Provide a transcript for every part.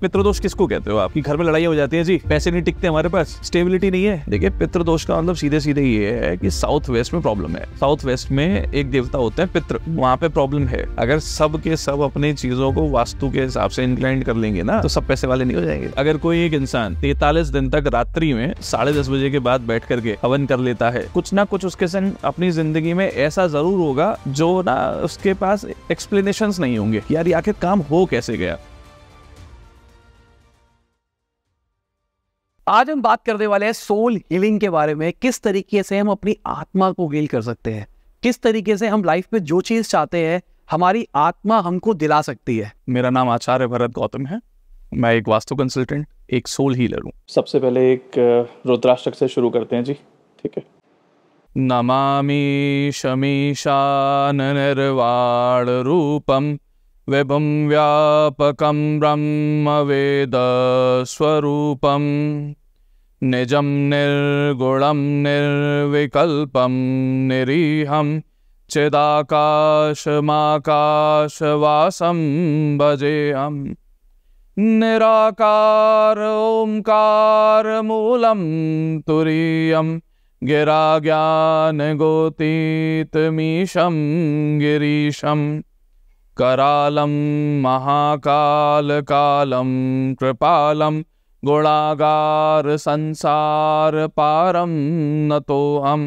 पितृदोष किसको कहते हो आपकी घर में लड़ाई हो जाती है जी पैसे नहीं टिकते हमारे पास स्टेबिलिटी नहीं है देखिए पितृदोष का मतलब सीधे सीधे ये है कि साउथ वेस्ट में प्रॉब्लम है साउथ वेस्ट में एक देवता होते हैं पितृ वहाँ पे प्रॉब्लम है अगर सब के सब अपने चीजों को वास्तु के हिसाब से इंक्लाइंड कर लेंगे ना तो सब पैसे वाले नहीं हो जाएंगे अगर कोई एक इंसान तैतालीस दिन तक रात्रि में साढ़े दस बजे के बाद बैठ करके हवन कर लेता है कुछ ना कुछ उसके संग अपनी जिंदगी में ऐसा जरूर होगा जो ना उसके पास एक्सप्लेनेशन नहीं होंगे यार आखिर काम हो कैसे गया आज हम बात करने वाले हैं सोल हीलिंग के बारे में किस तरीके से हम अपनी आत्मा को हील कर सकते हैं किस तरीके से हम लाइफ में जो चीज़ चाहते हैं हमारी आत्मा हमको दिला सकती है मेरा नाम आचार्य भरत गौतम है मैं एक वास्तु कंसल्टेंट एक सोल हीलर हूँ सबसे पहले एक रुद्राष्टक से शुरू करते हैं जी ठीक है नमामि शमीशाननिर्वाणरूपम् विभुं व्यापकं ब्रह्मवेदस्वरूपं निजं निर्गुणं निर्विकल्पं निरीहं चिदाकाशमाकाशवासं भजेऽहं निराकार ओङ्कारमूलं तुरीयं गिराज्ञानगोतीतमीशं गिरीशम् महाकाल गुणागार संसार करालं महाकालकालं कृपालं गुणागारसंसारपारं नतोऽहं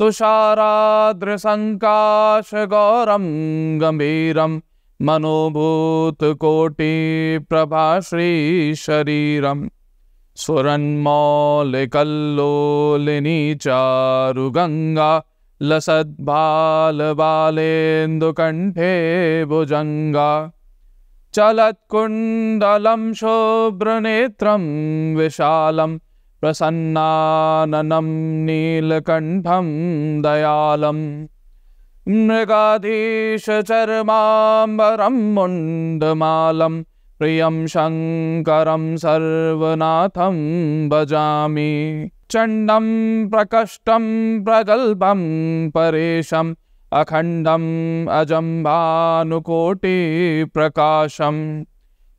तुषाराद्रसङ्काशगौरं गम्भीरं मनोभूतकोटिप्रभाश्रीशरीरं सुरन्मौलिकल्लोलिनी गंगा लसद्बालबालेन्दुकण्ठे भुजङ्गा चलत्कुण्डलं शोभ्रनेत्रं विशालं प्रसन्नाननं नीलकण्ठं दयालम् मृगाधीशचर्माम्बरं मुण्डमालं प्रियं शङ्करं सर्वनाथं भजामि प्रचण्डं प्रकष्टं प्रगल्भं परेशम् अखण्डम् अजम्भानुकोटिप्रकाशम्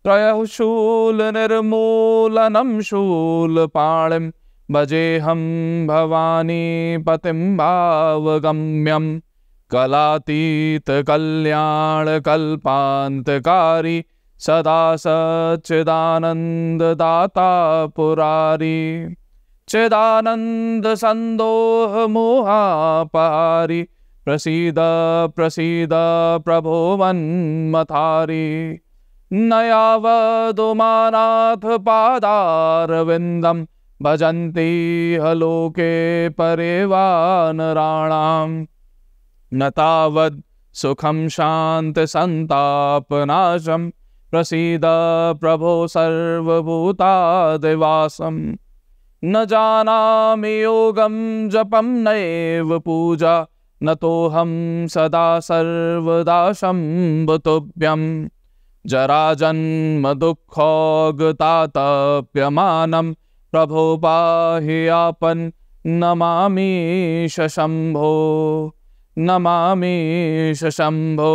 त्रयशूलनिर्मूलनं शूलपाणिं भजेहम भवानी पतिं भावगम्यम् कलातीतकल्याणकल्पान्तकारी सदा सच्चिदानन्ददाता पुरारी चिदानंद सन्दोह मोहापारि प्रसीद प्रसीद प्रभो मन्मथारि नयावदुमानाथ पादारविन्दम् भजन्ति हलोके परे वा सुखम न तावद् प्रसीद प्रभो दिवासम न जानामि योगं जपं नैव पूजा न तोऽहं सदा सर्वदा शम्भतुभ्यं जराजन्मदुःखोऽगतातप्यमानं प्रभो पाहि नमा नमामीश शम्भो नमामीश शम्भो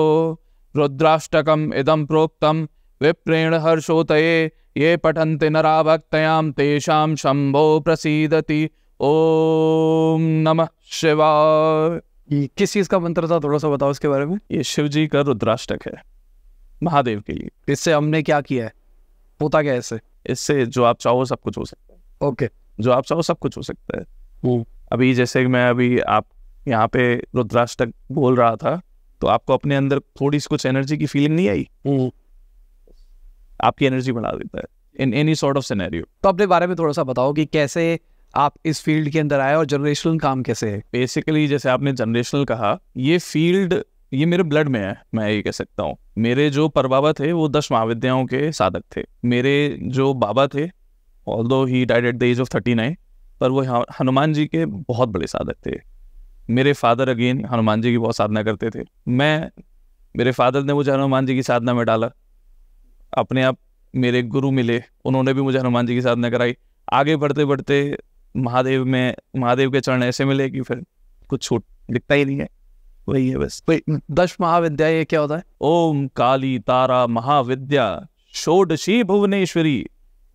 रुद्राष्टकम् इदं प्रोक्तं विप्रेण हर्षोतये ये पठन्ति नरा भक्तयां तेषां शम्भो प्रसीदति ओम नमः शिवाय किस चीज का मंत्र था थोड़ा सा बताओ उसके बारे में ये शिव जी का रुद्राष्टक है महादेव के लिए इससे हमने क्या किया है होता क्या इससे इससे जो आप चाहो सब कुछ हो सकता है ओके जो आप चाहो सब कुछ हो सकता है अभी जैसे मैं अभी आप यहाँ पे रुद्राष्टक बोल रहा था तो आपको अपने अंदर थोड़ी सी कुछ एनर्जी की फीलिंग नहीं आई आपकी एनर्जी बढ़ा देता है in any sort of scenario तो अपने बारे में थोड़ा सा बताओ कि कैसे आप इस फील्ड के अंदर आए और जनरेशनल काम कैसे है बेसिकली जैसे आपने जनरेशनल कहा ये फील्ड ये मेरे ब्लड में है मैं ये कह सकता हूँ मेरे जो पर थे वो दस महाविद्याओं के साधक थे मेरे जो बाबा थे although he died at the age of thirty nine पर वो हनुमान जी के बहुत बड़े साधक थे मेरे फादर अगेन हनुमान जी की बहुत साधना करते थे मैं मेरे फादर ने मुझे हनुमान जी की साधना में डाला अपने आप मेरे गुरु मिले उन्होंने भी मुझे हनुमान जी की साधना कराई आगे बढ़ते बढ़ते महादेव में महादेव के चरण ऐसे मिले कि फिर कुछ छूट दिखता ही नहीं है वही है बस दश महाविद्या ये क्या होता है ओम काली तारा महाविद्या षोडशी भुवनेश्वरी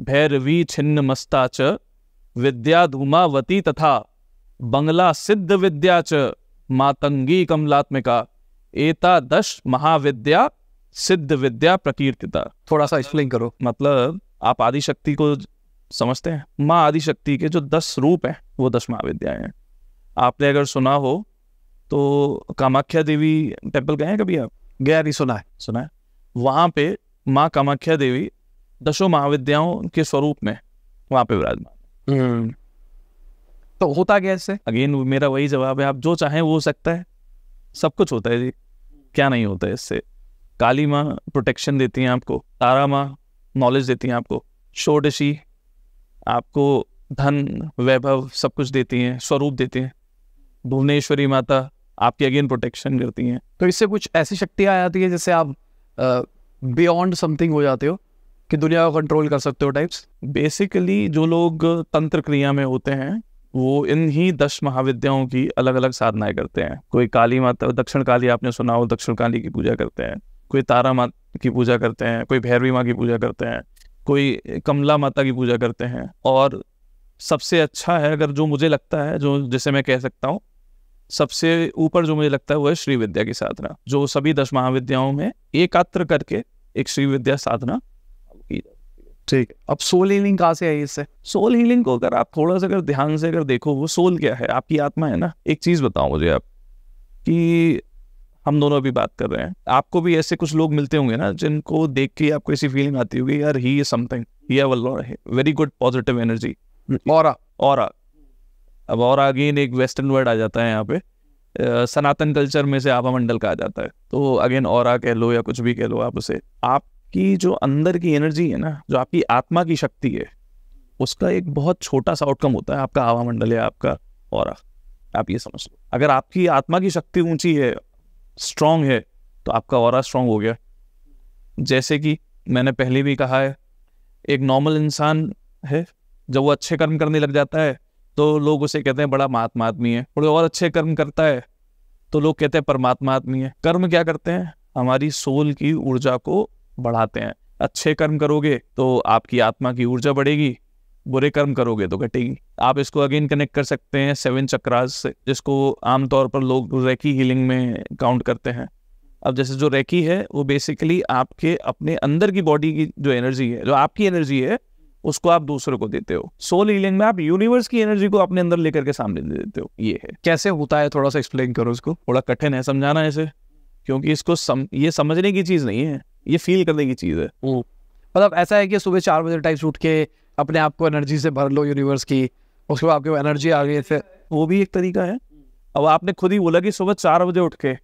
भैरवी छिन्न मस्ता च विद्या धूमावती तथा बंगला सिद्ध विद्या च मातंगी कमलात्मिका एता दश महाविद्या सिद्ध विद्या प्रकीर्तिता थोड़ा सा एक्सप्लेन करो मतलब आप आदिशक्ति को समझते हैं माँ आदिशक्ति के जो दस रूप हैं वो दस महाविद्याएं हैं आपने अगर सुना हो तो कामाख्या देवी टेम्पल गए हैं कभी आप गया नहीं सुना है सुना है वहाँ पे माँ कामाख्या देवी दसों महाविद्याओं के स्वरूप में वहाँ पे विराजमान हम्म। तो होता क्या इससे अगेन मेरा वही जवाब है आप जो चाहें वो हो सकता है सब कुछ होता है जी क्या नहीं होता है इससे काली माँ प्रोटेक्शन देती हैं आपको तारा माँ नॉलेज देती हैं आपको षोडशी आपको धन वैभव सब कुछ देती हैं स्वरूप देती हैं भुवनेश्वरी माता आपकी अगेन प्रोटेक्शन करती हैं तो इससे कुछ ऐसी शक्तियाँ आ जाती है जैसे आप बियॉन्ड समथिंग हो जाते हो कि दुनिया को कंट्रोल कर सकते हो टाइप्स बेसिकली जो लोग तंत्र क्रिया में होते हैं वो इन ही दस महाविद्याओं की अलग अलग साधनाएं करते हैं कोई काली माता दक्षिण काली आपने सुना हो दक्षिण काली की पूजा करते हैं कोई तारा माँ की पूजा करते हैं कोई भैरवी माँ की पूजा करते हैं कोई कमला माता की पूजा करते हैं और सबसे अच्छा है अगर जो मुझे लगता है जो जिसे मैं कह सकता हूँ सबसे ऊपर जो मुझे लगता है वो है श्री विद्या की साधना जो सभी दस महाविद्याओं में एकात्र करके एक श्री विद्या साधना ठीक अब सोल हीलिंग कहाँ से आई इससे सोल हीलिंग को अगर आप थोड़ा सा अगर ध्यान से अगर देखो वो सोल क्या है आपकी आत्मा है ना एक चीज बताओ मुझे आप कि हम दोनों भी बात कर रहे हैं आपको भी ऐसे कुछ लोग मिलते होंगे ना जिनको देख के आपको ऐसी फीलिंग आती होगी यार he is something he have a lot very good positive energy और और अब और अगेन एक वेस्टर्न वर्ड आ जाता है यहाँ पे सनातन कल्चर में से आभा मंडल का आ जाता है तो अगेन और कह लो या कुछ भी कह लो आप उसे आपकी जो अंदर की एनर्जी है ना जो आपकी आत्मा की शक्ति है उसका एक बहुत छोटा सा आउटकम होता है आपका आभा मंडल या आपका और आप ये समझ लो अगर आपकी आत्मा की शक्ति ऊंची है स्ट्रांग है तो आपका और स्ट्रांग हो गया जैसे कि मैंने पहले भी कहा है एक नॉर्मल इंसान है जब वो अच्छे कर्म करने लग जाता है तो लोग उसे कहते हैं बड़ा महात्मा आदमी है और और अच्छे कर्म करता है तो लोग कहते हैं परमात्मा आदमी है कर्म क्या करते हैं हमारी सोल की ऊर्जा को बढ़ाते हैं अच्छे कर्म करोगे तो आपकी आत्मा की ऊर्जा बढ़ेगी बुरे कर्म करोगे तो घटेगी आप इसको अगेन कनेक्ट कर सकते हैं सेवन चक्रास से जिसको आमतौर पर लोग रेकी हीलिंग में काउंट करते हैं अब जैसे जो रेकी है वो बेसिकली आपके अपने अंदर की बॉडी की जो एनर्जी है जो आपकी एनर्जी है उसको आप दूसरों को देते हो सोल हीलिंग में आप यूनिवर्स की एनर्जी को अपने अंदर लेकर के सामने दे देते हो ये है कैसे होता है थोड़ा सा एक्सप्लेन करो इसको थोड़ा कठिन है समझाना इसे क्योंकि इसको सम, ये समझने की चीज़ नहीं है ये फील करने की चीज़ है हम्म। मतलब ऐसा है कि सुबह चार बजे टाइप उठ के अपने आप को एनर्जी से भर लो यूनिवर्स की उसके बाद आपके एनर्जी आ गई फिर वो भी एक तरीका है अब आपने खुद ही बोला कि सुबह चार बजे उठ के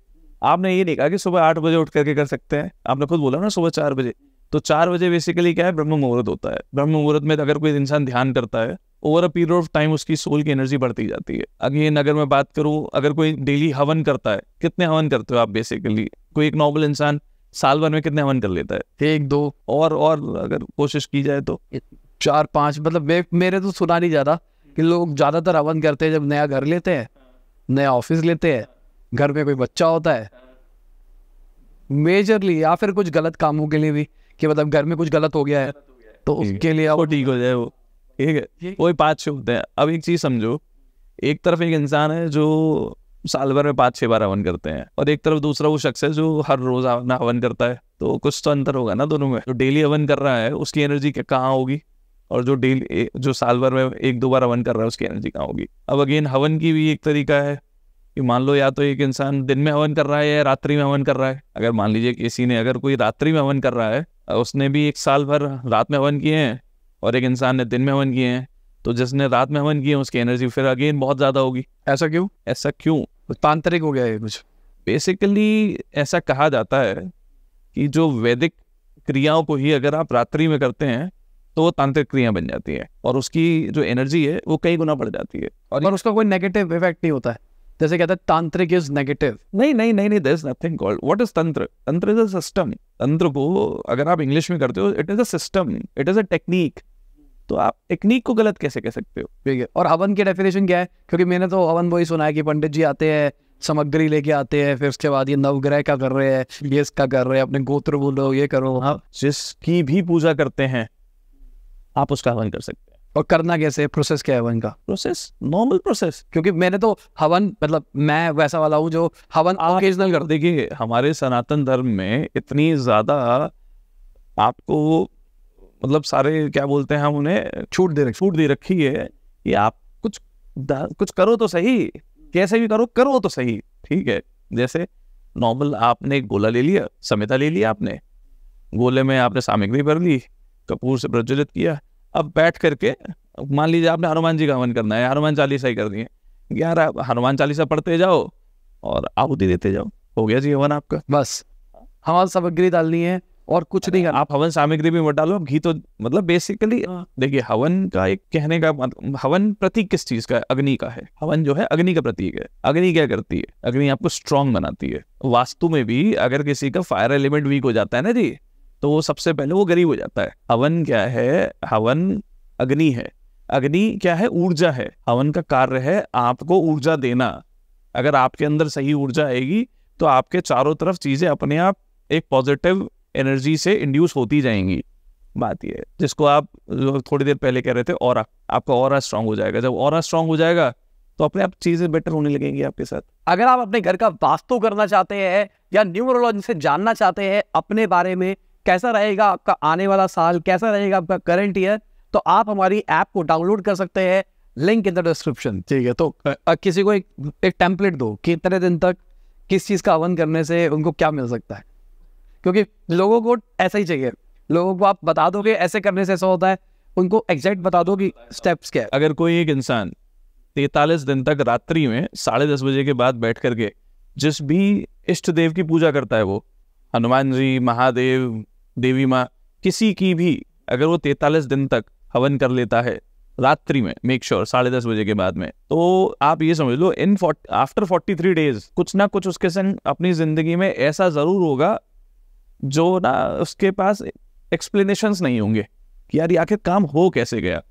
आपने ये नहीं कहा कि सुबह आठ बजे उठ करके कर सकते हैं आपने खुद बोला ना सुबह चार बजे तो चार बजे बेसिकली क्या है ब्रह्म मुहूर्त होता है ब्रह्म मुहूर्त में अगर कोई इंसान ध्यान करता है over a period of time उसकी सोल की एनर्जी बढ़ती जाती है अगेन अगर मैं बात करूँ अगर कोई डेली हवन करता है कितने हवन करते हो आप बेसिकली कोई एक नॉर्मल इंसान साल भर में कितने हवन कर लेता है एक दो और और अगर कोशिश की जाए तो चार पांच मतलब मे, मेरे तो सुना नहीं ज़्यादा कि लोग ज़्यादातर हवन करते हैं जब नया घर लेते हैं नया ऑफिस लेते हैं घर में कोई बच्चा होता है मेजरली या फिर कुछ गलत कामों के लिए भी कि मतलब घर में कुछ गलत हो गया है तो उसके लिए वो ठीक हो जाए वो ठीक है वही पाँच छः होते हैं अब एक चीज़ समझो एक तरफ एक इंसान है जो साल भर में पाँच छः बार हवन करते हैं और एक तरफ दूसरा वो शख्स है जो हर रोज हवन करता है तो कुछ तो अंतर होगा ना दोनों में जो डेली हवन कर रहा है उसकी एनर्जी कहाँ होगी और जो डेल जो साल भर में एक दो बार हवन कर रहा है उसकी एनर्जी कहाँ होगी अब अगेन हवन की भी एक तरीका है कि मान लो या तो एक इंसान दिन में हवन कर रहा है या रात्रि में हवन कर रहा है अगर मान लीजिए किसी ने अगर कोई रात्रि में हवन कर रहा है उसने भी एक साल भर रात में हवन किए हैं और एक इंसान ने दिन में हवन किए हैं तो जिसने रात में हवन किए उसकी एनर्जी फिर अगेन बहुत ज़्यादा होगी ऐसा क्यों ऐसा क्यों तांत्रिक हो गया है कुछ बेसिकली ऐसा कहा जाता है कि जो वैदिक क्रियाओं को ही अगर आप रात्रि में करते हैं तो वो तांत्रिक क्रिया बन जाती है और उसकी जो एनर्जी है वो कई गुना बढ़ जाती है और, पर उसका कोई नेगेटिव इफेक्ट नहीं होता है जैसे कहते हैं तांत्रिक इज नेगेटिव नहीं नहीं नहीं नहीं नथिंग कॉल्ड व्हाट इज तंत्र तंत्र इज अ सिस्टम तंत्र को अगर आप इंग्लिश में करते हो it is a system it is a technique तो आप टेक्निक को गलत कैसे कह सकते हो ठीक है और हवन की डेफिनेशन क्या है क्योंकि मैंने तो हवन वही सुना है कि पंडित जी आते हैं सामग्री लेके आते हैं फिर उसके बाद ये नवग्रह का कर रहे हैं ये इसका कर रहे हैं अपने गोत्र बोलो ये करो हाँ जिसकी भी पूजा करते हैं आप उसका हवन कर सकते हैं और करना कैसे प्रोसेस क्या है हवन का प्रोसेस नॉर्मल प्रोसेस क्योंकि मैंने तो हवन मतलब मैं वैसा वाला हूँ जो हवन ओकेजनल कर देखिए हमारे सनातन धर्म में इतनी ज़्यादा आपको मतलब सारे क्या बोलते हैं हम उन्हें छूट दे रखी छूट दे रखी है कि आप कुछ कुछ करो तो सही कैसे भी करो करो तो सही ठीक है जैसे नॉर्मल आपने गोला ले लिया समेता ले लिया आपने गोले में आपने सामग्री भर ली कपूर से प्रज्वलित किया अब बैठ करके मान लीजिए आपने हनुमान जी का हवन करना है हनुमान चालीसा ही करनी है ग्यारह हनुमान चालीसा पढ़ते जाओ और आहुति देते जाओ हो गया जी हवन आपका बस हवन सामग्री डालनी है और कुछ नहीं आप हवन सामग्री भी मत डालो घी तो मतलब बेसिकली हाँ। देखिए हवन का एक कहने का मतलब हवन प्रतीक किस चीज का है अग्नि का है हवन जो है अग्नि का प्रतीक है अग्नि क्या करती है अग्नि आपको स्ट्रांग बनाती है वास्तु में भी अगर किसी का फायर एलिमेंट वीक हो जाता है ना जी तो वो सबसे पहले वो गरीब हो जाता है हवन क्या है हवन अग्नि है अग्नि क्या है ऊर्जा है हवन का कार्य है आपको ऊर्जा देना अगर आपके अंदर सही ऊर्जा आएगी तो आपके चारों तरफ चीजें अपने आप एक पॉजिटिव एनर्जी से इंड्यूस होती जाएंगी बात यह जिसको आप थोड़ी देर पहले कह रहे थे और आपका और स्ट्रांग हो जाएगा जब और स्ट्रांग हो जाएगा तो अपने आप चीजें बेटर होने लगेंगी आपके साथ अगर आप अपने घर का वास्तु करना चाहते हैं या न्यूमरोलॉजी से जानना चाहते हैं अपने बारे में कैसा रहेगा आपका आने वाला साल कैसा रहेगा आपका करंट ईयर तो आप हमारी ऐप को डाउनलोड कर सकते हैं लिंक इन द डिस्क्रिप्शन ठीक है तो आ, किसी को एक एक टेम्पलेट दो कितने दिन तक किस चीज़ का आवन करने से उनको क्या मिल सकता है क्योंकि लोगों को ऐसा ही चाहिए लोगों को आप बता दोगे ऐसे करने से ऐसा होता है उनको एग्जैक्ट बता दो कि स्टेप्स क्या है अगर कोई एक इंसान तैतालीस दिन तक रात्रि में साढ़े दस बजे के बाद बैठ करके जिस भी इष्ट देव की पूजा करता है वो हनुमान जी महादेव देवी माँ किसी की भी अगर वो तैतालीस दिन तक हवन कर लेता है रात्रि में मेक श्योर साढ़े दस बजे के बाद में तो आप ये समझ लो in after forty three days कुछ ना कुछ उसके संग अपनी जिंदगी में ऐसा जरूर होगा जो ना उसके पास एक्सप्लेनेशन नहीं होंगे कि यार आखिर काम हो कैसे गया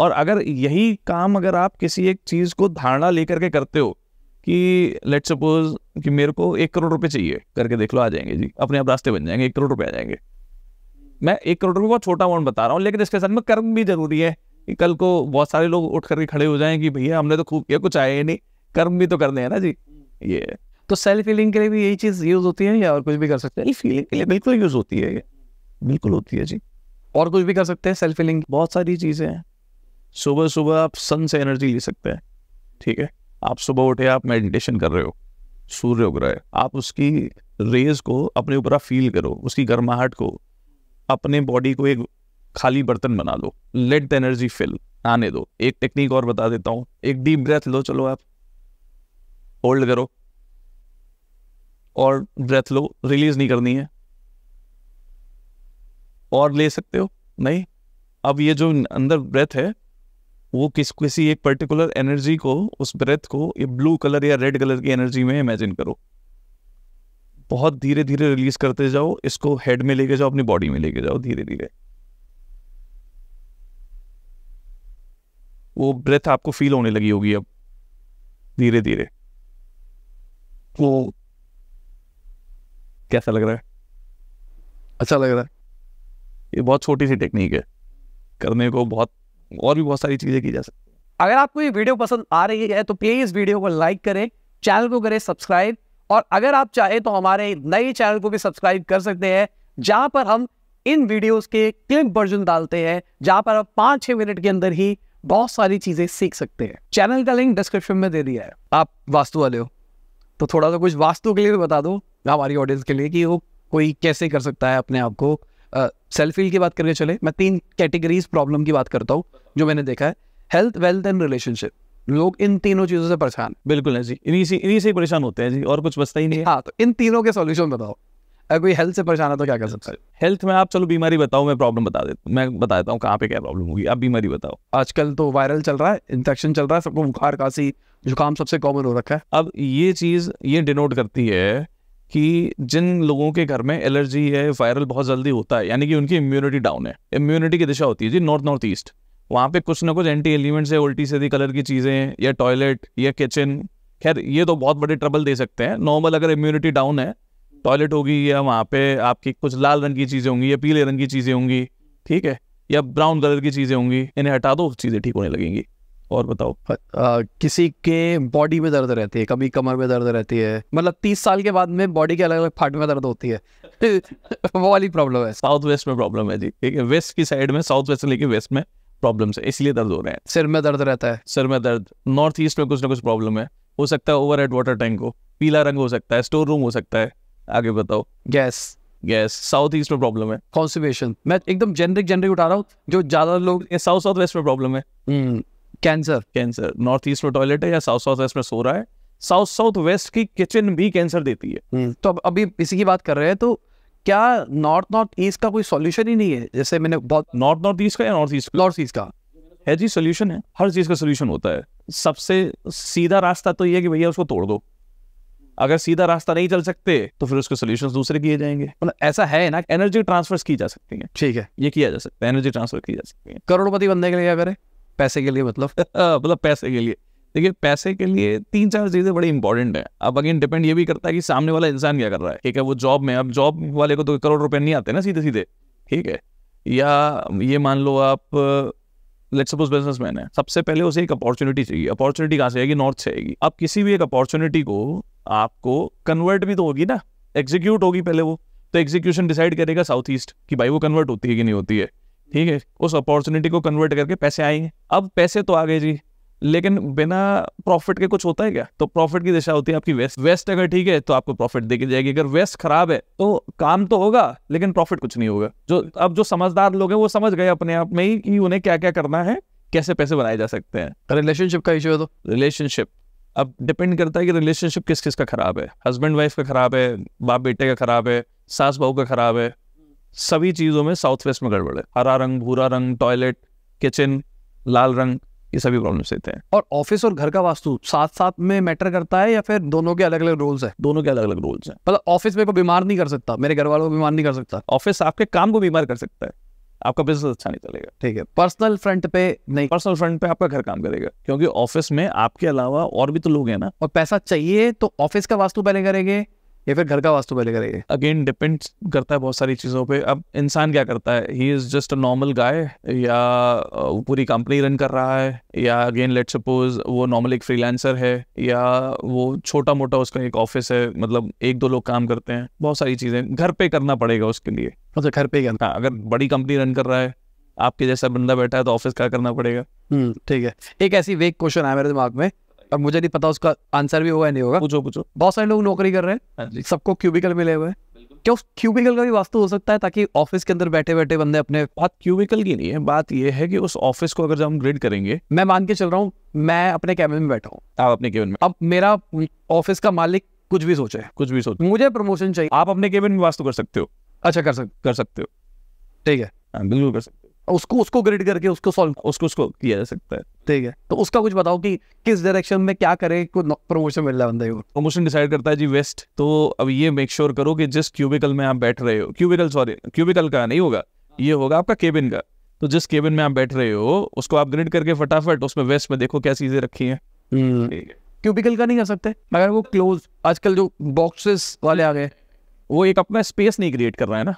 और अगर यही काम अगर आप किसी एक चीज़ को धारणा लेकर के करते हो कि लेट सपोज कि मेरे को एक करोड़ रुपए चाहिए करके देख लो आ जाएंगे जी अपने आप रास्ते बन जाएंगे एक करोड़ रुपए आ जाएंगे मैं एक करोड़ रुपये बहुत छोटा अमाउंट बता रहा हूँ लेकिन इसके साथ में कर्म भी जरूरी है कि कल को बहुत सारे लोग उठ करके खड़े हो जाएं कि भैया हमने तो खूब किया कुछ आया ही नहीं कर्म भी तो करने हैं ना जी ये तो सेल्फ फीलिंग के लिए भी यही चीज़ यूज़ होती है या और कुछ भी कर सकते हैं फीलिंग के लिए बिल्कुल यूज़ होती है ये बिल्कुल होती है जी और कुछ भी कर सकते हैं सेल्फ फीलिंग बहुत सारी चीज़ें हैं सुबह सुबह आप सन से एनर्जी ले सकते हैं ठीक है आप सुबह उठे आप मेडिटेशन कर रहे हो सूर्य उग रहा है आप उसकी रेज को अपने ऊपर आप फील करो उसकी गर्माहट को अपने बॉडी को एक खाली बर्तन बना लो लेट द एनर्जी फिल आने दो एक टेक्निक और बता देता हूं एक डीप ब्रेथ लो चलो आप होल्ड करो और ब्रेथ लो रिलीज नहीं करनी है और ले सकते हो नहीं अब ये जो अंदर ब्रेथ है वो किस किसी एक पर्टिकुलर एनर्जी को उस ब्रेथ को ये ब्लू कलर या रेड कलर की एनर्जी में इमेजिन करो बहुत धीरे धीरे रिलीज करते जाओ इसको हेड में लेके जाओ अपनी बॉडी में लेके जाओ धीरे धीरे वो ब्रेथ आपको फील होने लगी होगी अब धीरे धीरे वो कैसा लग रहा है अच्छा लग रहा है ये बहुत छोटी सी टेक्निक है करने को बहुत और भी बहुत सारी चीज़ें की जा सकती अगर आपको ये वीडियो पसंद आ रही है तो प्लीज़ वीडियो को लाइक करें चैनल को करें सब्सक्राइब और अगर आप चाहें तो हमारे नए चैनल को भी सब्सक्राइब कर सकते हैं जहां पर हम इन वीडियोस के क्लिप वर्जन डालते हैं जहां पर आप पांच छह मिनट के अंदर ही बहुत सारी चीज़ें सीख सकते हैं चैनल का लिंक डिस्क्रिप्शन में दे दिया है आप वास्तु वाले हो तो थोड़ा सा कुछ वास्तु के लिए बता दो हमारी ऑडियंस के लिए कि वो कोई कैसे कर सकता है अपने आप को सेल्फी की बात करके चले मैं तीन कैटेगरीज प्रॉब्लम की बात करता हूँ जो मैंने देखा है हेल्थ वेल्थ एंड रिलेशनशिप लोग इन तीनों चीजों से परेशान बिल्कुल है जी इन्हीं से इन्हीं से परेशान होते हैं जी और कुछ बचता ही नहीं हाँ तो इन तीनों के सोल्यूशन बताओ अगर कोई हेल्थ से परेशान है तो क्या कर सकता है हेल्थ में आप चलो बीमारी बताओ मैं प्रॉब्लम बता देता हूँ मैं बता देता हूँ कहाँ पे क्या प्रॉब्लम होगी आप बीमारी बताओ आजकल तो वायरल चल रहा है इन्फेक्शन चल रहा है सबको बुखार खांसी जुकाम सबसे कॉमन हो रखा है अब ये चीज़ ये डिनोट करती है कि जिन लोगों के घर में एलर्जी है वायरल बहुत जल्दी होता है यानी कि उनकी इम्यूनिटी डाउन है इम्यूनिटी की दिशा होती है जी नॉर्थ नॉर्थ ईस्ट वहाँ पे कुछ ना कुछ एंटी एलिमेंट्स है उल्टी सीधी कलर की चीज़ें या टॉयलेट या किचन खैर ये तो बहुत बड़े ट्रबल दे सकते हैं नॉर्मल अगर इम्यूनिटी डाउन है टॉयलेट होगी या वहाँ पे आपकी कुछ लाल रंग की चीज़ें होंगी या पीले रंग की चीज़ें होंगी ठीक है या ब्राउन कलर की चीज़ें होंगी इन्हें हटा दो चीज़ें ठीक होने लगेंगी और बताओ आ, किसी के बॉडी में दर्द रहती है कभी कमर में दर्द रहती है मतलब तीस साल के बाद में बॉडी के अलग अलग फाट में दर्द होती है वो वाली प्रॉब्लम है साउथ वेस्ट में प्रॉब्लम है जी ठीक है वेस्ट की साइड में साउथ वेस्ट से लेके वेस्ट में प्रॉब्लम है इसलिए दर्द हो रहे हैं सिर में दर्द रहता है सिर में दर्द नॉर्थ ईस्ट में कुछ ना कुछ प्रॉब्लम है हो सकता है ओवर हेड वाटर टैंक हो पीला रंग हो सकता है स्टोर रूम हो सकता है आगे बताओ गैस गैस साउथ ईस्ट में प्रॉब्लम है कॉन्सिवेशन मैं एकदम जेनरिक जेनरिक उठा रहा हूँ जो ज्यादा लोग साउथ साउथ वेस्ट में प्रॉब्लम है कैंसर कैंसर नॉर्थ ईस्ट में टॉयलेट है या साउथ साउथ वेस्ट में सो रहा है साउथ साउथ वेस्ट की किचन भी कैंसर देती है हम्म, तो अब अभी इसी की बात कर रहे हैं तो क्या नॉर्थ नॉर्थ ईस्ट का कोई सोल्यूशन ही नहीं है जैसे मैंने बहुत नॉर्थ नॉर्थ ईस्ट का या नॉर्थ ईस्ट नॉर्थ ईस्ट का है जी सोल्यूशन है हर चीज़ का सोल्यूशन होता है सबसे सीधा रास्ता तो ये है कि भैया उसको तोड़ दो अगर सीधा रास्ता नहीं चल सकते तो फिर उसके सोल्यूशन दूसरे किए जाएंगे मतलब ऐसा है ना एनर्जी ट्रांसफर की जा सकती है ठीक है ये किया जा सकता है एनर्जी ट्रांसफर की जा सकती है करोड़पति बनने के लिए क्या करें पैसे के लिए मतलब मतलब पैसे के लिए देखिए पैसे के लिए तीन चार चीज़ें बड़ी इंपॉर्टेंट है अब अगेन डिपेंड ये भी करता है कि सामने वाला इंसान क्या कर रहा है ठीक है वो जॉब में अब जॉब वाले को तो करोड़ रुपए नहीं आते ना सीधे सीधे ठीक है या ये मान लो आप लेट सपोज मैन है सबसे पहले उसे एक अपॉर्चुनिटी चाहिए अपॉर्चुनिटी कहाँ से आएगी नॉर्थ से आएगी अब किसी भी एक अपॉर्चुनिटी को आपको कन्वर्ट भी तो होगी ना एग्जीक्यूट होगी पहले वो तो एग्जीक्यूशन डिसाइड करेगा साउथ ईस्ट कि भाई वो कन्वर्ट होती है कि नहीं होती है ठीक है उस अपॉर्चुनिटी को कन्वर्ट करके पैसे आएंगे अब पैसे तो आ गए जी लेकिन बिना प्रॉफिट के कुछ होता है क्या तो प्रॉफिट की दिशा होती है आपकी वेस्ट वेस्ट अगर ठीक है तो आपको प्रॉफिट देखी जाएगी अगर वेस्ट खराब है तो काम तो होगा लेकिन प्रॉफिट कुछ नहीं होगा जो अब जो समझदार लोग हैं वो समझ गए अपने आप में ही कि उन्हें क्या क्या करना है कैसे पैसे बनाए जा सकते हैं रिलेशनशिप तो का इशू है तो रिलेशनशिप अब डिपेंड करता है कि रिलेशनशिप किस किस का खराब है हस्बैंड वाइफ का खराब है बाप बेटे का खराब है सास बहू का खराब है सभी चीज़ों में साउथ वेस्ट में गड़बड़ है हरा रंग भूरा रंग टॉयलेट किचन लाल रंग ये सभी प्रॉब्लम्स देते हैं और ऑफिस और घर का वास्तु साथ साथ में मैटर करता है या फिर दोनों के अलग अलग रोल्स है दोनों के अलग अलग रोल्स है मतलब ऑफिस में बीमार नहीं कर सकता मेरे घर वालों को बीमार नहीं कर सकता ऑफिस आपके काम को बीमार कर सकता है आपका बिजनेस अच्छा नहीं चलेगा ठीक है पर्सनल फ्रंट पे नहीं पर्सनल फ्रंट पे आपका घर काम करेगा क्योंकि ऑफिस में आपके अलावा और भी तो लोग हैं ना और पैसा चाहिए तो ऑफिस का वास्तु पहले करेंगे या फिर घर का वास्तु पहले करेंगे अगेन डिपेंड करता है बहुत सारी चीज़ों पे अब इंसान क्या करता है he is just a normal guy या वो पूरी कंपनी रन कर रहा है या अगेन लेट सपोज वो नॉर्मल एक फ्रीलांसर है या वो छोटा मोटा उसका एक ऑफिस है मतलब एक दो लोग काम करते हैं बहुत सारी चीज़ें घर पे करना पड़ेगा उसके लिए अच्छा घर पे करना हाँ, अगर बड़ी कंपनी रन कर रहा है आपके जैसा बंदा बैठा है तो ऑफिस क्या करना पड़ेगा हम्म, ठीक है एक ऐसी वेक क्वेश्चन आया मेरे दिमाग में और मुझे नहीं पता उसका आंसर भी होगा या नहीं होगा पूछो पूछो बहुत सारे लोग नौकरी कर रहे हैं हाँ सबको क्यूबिकल मिले हुए हैं क्या उस क्यूबिकल का भी वास्तव हो सकता है ताकि ऑफिस के अंदर बैठे बैठे बंदे अपने बात क्यूबिकल की नहीं है बात यह है कि उस ऑफिस को अगर जब हम ग्रेड करेंगे मैं मान के चल रहा हूँ मैं अपने कैबिन में बैठा हूँ आप अपने केबिन में अब मेरा ऑफिस का मालिक कुछ भी सोचे कुछ भी सोचे मुझे प्रमोशन चाहिए आप अपने केबिन में वास्तु कर सकते हो अच्छा कर सकते कर सकते हो ठीक है हाँ, बिल्कुल कर सकते उसको उसको ग्रेड करके उसको सॉल्व उसको उसको किया जा सकता है ठीक है तो उसका कुछ बताओ कि किस डायरेक्शन में क्या करे प्रमोशन मिल रहा है बंदे को प्रमोशन डिसाइड करता है जी वेस्ट तो अब ये मेक श्योर करो कि जिस क्यूबिकल में आप बैठ रहे हो क्यूबिकल सॉरी क्यूबिकल का नहीं होगा ये होगा आपका केबिन का तो जिस केबिन में आप बैठ रहे हो उसको आप ग्रेड करके फटाफट उसमें वेस्ट में देखो क्या चीजें रखी हम्म। है क्यूबिकल का नहीं कर सकते मगर वो क्लोज आजकल जो बॉक्सेस वाले आ गए वो एक अपना स्पेस नहीं क्रिएट कर रहा है ना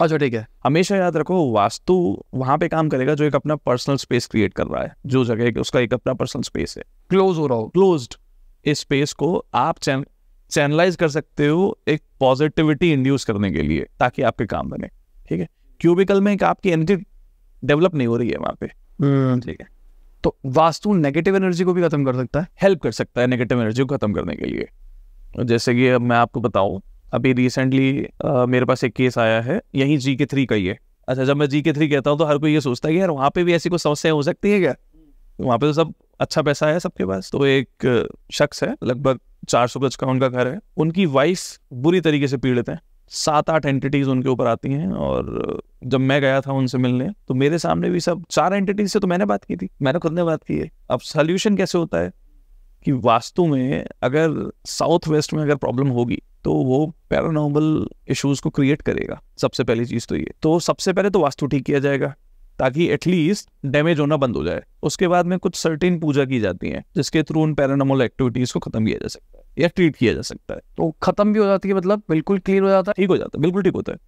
अच्छा ठीक है हमेशा याद रखो वास्तु वहां पे काम करेगा जो एक अपना पर्सनल स्पेस क्रिएट कर रहा है जो जगह उसका एक अपना पर्सनल स्पेस है क्लोज हो रहा हो क्लोज इस स्पेस को आप चैन चैनलाइज कर सकते हो एक पॉजिटिविटी इंड्यूस करने के लिए ताकि आपके काम बने ठीक है क्यूबिकल में एक आपकी एनर्जी डेवलप नहीं हो रही है वहां पे हम्म। ठीक है तो वास्तु नेगेटिव एनर्जी को भी खत्म कर सकता है हेल्प कर सकता है नेगेटिव एनर्जी को खत्म करने के लिए जैसे कि अब मैं आपको बताऊं अभी रिसेंटली मेरे पास एक केस आया है यही जी के थ्री का ही है अच्छा जब मैं जी के थ्री कहता हूँ तो हर कोई ये सोचता है कि यार वहाँ पे भी ऐसी कोई समस्या हो सकती है क्या तो वहाँ पे तो सब अच्छा पैसा है सबके पास तो एक शख्स है लगभग चार सौ गज का उनका घर है उनकी वाइफ बुरी तरीके से पीड़ित हैं सात आठ एंटिटीज़ उनके ऊपर आती हैं और जब मैं गया था उनसे मिलने तो मेरे सामने भी सब चार एंटिटीज से तो मैंने बात की थी मैंने खुद ने बात की है अब सोल्यूशन कैसे होता है कि वास्तु में अगर साउथ वेस्ट में अगर प्रॉब्लम होगी तो वो पैरानॉर्मल इश्यूज को क्रिएट करेगा सबसे पहली चीज़ तो ये तो सबसे पहले तो वास्तु ठीक किया जाएगा ताकि एटलीस्ट डैमेज होना बंद हो जाए उसके बाद में कुछ सर्टेन पूजा की जाती है जिसके थ्रू उन पैरानॉर्मल एक्टिविटीज को खत्म किया जा सकता है या ट्रीट किया जा सकता है तो खत्म भी हो जाती है मतलब बिल्कुल क्लियर हो जाता है ठीक हो जाता है बिल्कुल ठीक होता है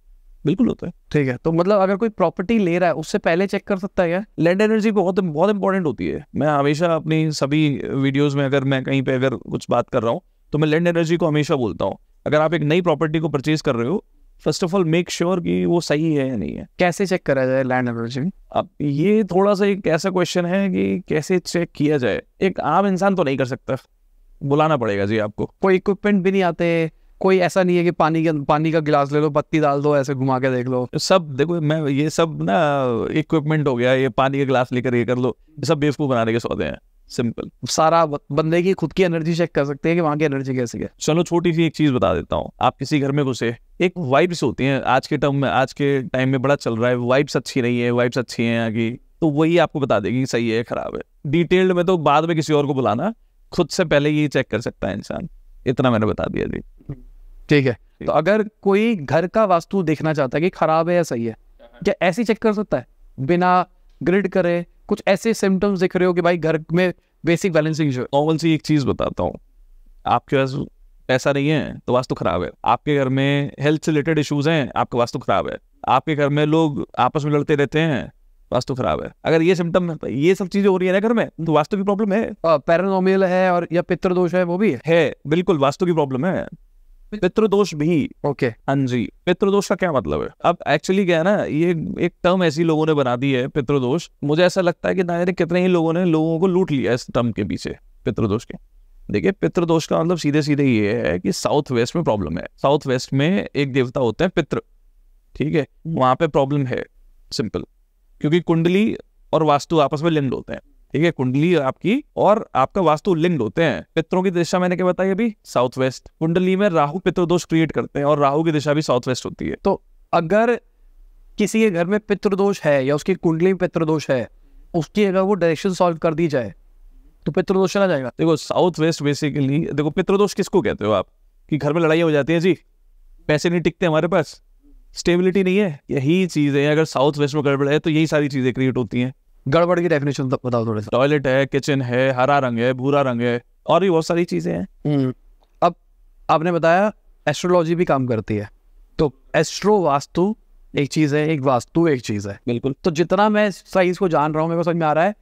बिल्कुल होता है ठीक है तो मतलब अगर कोई प्रॉपर्टी ले रहा है उससे पहले चेक कर सकता है लैंड एनर्जी बहुत बहुत इंपॉर्टेंट होती है मैं हमेशा अपनी सभी वीडियोज में अगर मैं कहीं पे अगर कुछ बात कर रहा हूँ तो मैं लैंड एनर्जी को हमेशा बोलता हूँ अगर आप एक नई प्रॉपर्टी को परचेज कर रहे हो first of all make sure कि वो सही है या नहीं है कैसे चेक करा जाए लैंड एवरेजिंग अब ये थोड़ा सा एक ऐसा क्वेश्चन है कि कैसे चेक किया जाए एक आम इंसान तो नहीं कर सकता बुलाना पड़ेगा जी आपको कोई इक्विपमेंट भी नहीं आते कोई ऐसा नहीं है कि पानी का पानी का गिलास ले लो बत्ती डाल दो ऐसे घुमा के देख लो सब देखो मैं ये सब ना इक्विपमेंट हो गया ये पानी का गिलास लेकर ये कर लो सब बेवकूफ़ बनाने के सौदे हैं सिंपल सारा बंदे की खुद की एनर्जी चेक कर सकते हैं कि वहाँ की एनर्जी कैसे है चलो छोटी सी एक चीज बता देता हूँ आप किसी घर में घुसे एक वाइब्स होती हैं आज के टर्म में आज के टाइम में बड़ा चल रहा है वाइब्स अच्छी नहीं है वाइब्स अच्छी है यहाँ की तो वही आपको बता देगी सही है खराब है डिटेल्ड में तो बाद में किसी और को बुलाना खुद से पहले ये चेक कर सकता है इंसान इतना मैंने बता दिया जी ठीक है तो अगर कोई घर का वास्तु देखना चाहता है कि खराब है या सही है हाँ। क्या ऐसी चेक कर सकता है बिना ग्रिड करे कुछ ऐसे सिम्टम्स दिख रहे हो कि भाई घर में बेसिक बैलेंसिंग जो नॉर्मल सी एक चीज़ बताता हूँ आपके पास पैसा नहीं है तो वास्तु खराब है आपके घर में हेल्थ से रिलेटेड इश्यूज हैं आपका वास्तु खराब है आपके घर में लोग आपस में लड़ते रहते हैं वास्तु खराब है अगर ये सिम्टम ये सब चीजें हो रही है ना घर में तो वास्तु की प्रॉब्लम है पैरानोमियल है और या पितृदोष है वो भी है बिल्कुल वास्तु की प्रॉब्लम है पितृदोष भी ओके हाँ जी पितृदोष का क्या मतलब है अब एक्चुअली क्या है ना ये एक टर्म ऐसी लोगों ने बना दी है पितृदोष मुझे ऐसा लगता है कि ना कितने ही लोगों ने लोगों को लूट लिया इस टर्म के पीछे पितृदोष के देखिए पितृदोष का मतलब सीधे सीधे ये है कि साउथ वेस्ट में प्रॉब्लम है साउथ वेस्ट में एक देवता होते हैं पितृ ठीक है हम्म। वहां पे प्रॉब्लम है सिंपल क्योंकि कुंडली और वास्तु आपस में लिंड होते हैं ठीक है कुंडली आपकी और आपका वास्तु लिंग होते हैं पितरों की दिशा मैंने क्या बताई अभी साउथ वेस्ट कुंडली में राहु पित्र दोष क्रिएट करते हैं और राहु की दिशा भी साउथ वेस्ट होती है तो अगर किसी के घर में पितृदोष है या उसकी कुंडली में पितृदोष है उसकी अगर वो डायरेक्शन सॉल्व कर दी जाए तो पितृदोष चला जाएगा देखो साउथ वेस्ट बेसिकली देखो पितृदोष किसको कहते हो आप कि घर में लड़ाई हो जाती है जी पैसे नहीं टिकते हमारे पास स्टेबिलिटी नहीं है यही चीज़ें अगर साउथ वेस्ट में गड़बड़ है तो यही सारी चीज़ें क्रिएट होती हैं गड़बड़ की डेफिनेशन तो बताओ थोड़े टॉयलेट है किचन है हरा रंग है भूरा रंग है और भी बहुत सारी चीजें हैं हम्म, अब आपने बताया एस्ट्रोलॉजी भी काम करती है तो एस्ट्रो वास्तु एक चीज है एक वास्तु एक चीज है बिल्कुल तो जितना मैं साइंस को जान रहा हूँ मेरे को समझ में आ रहा है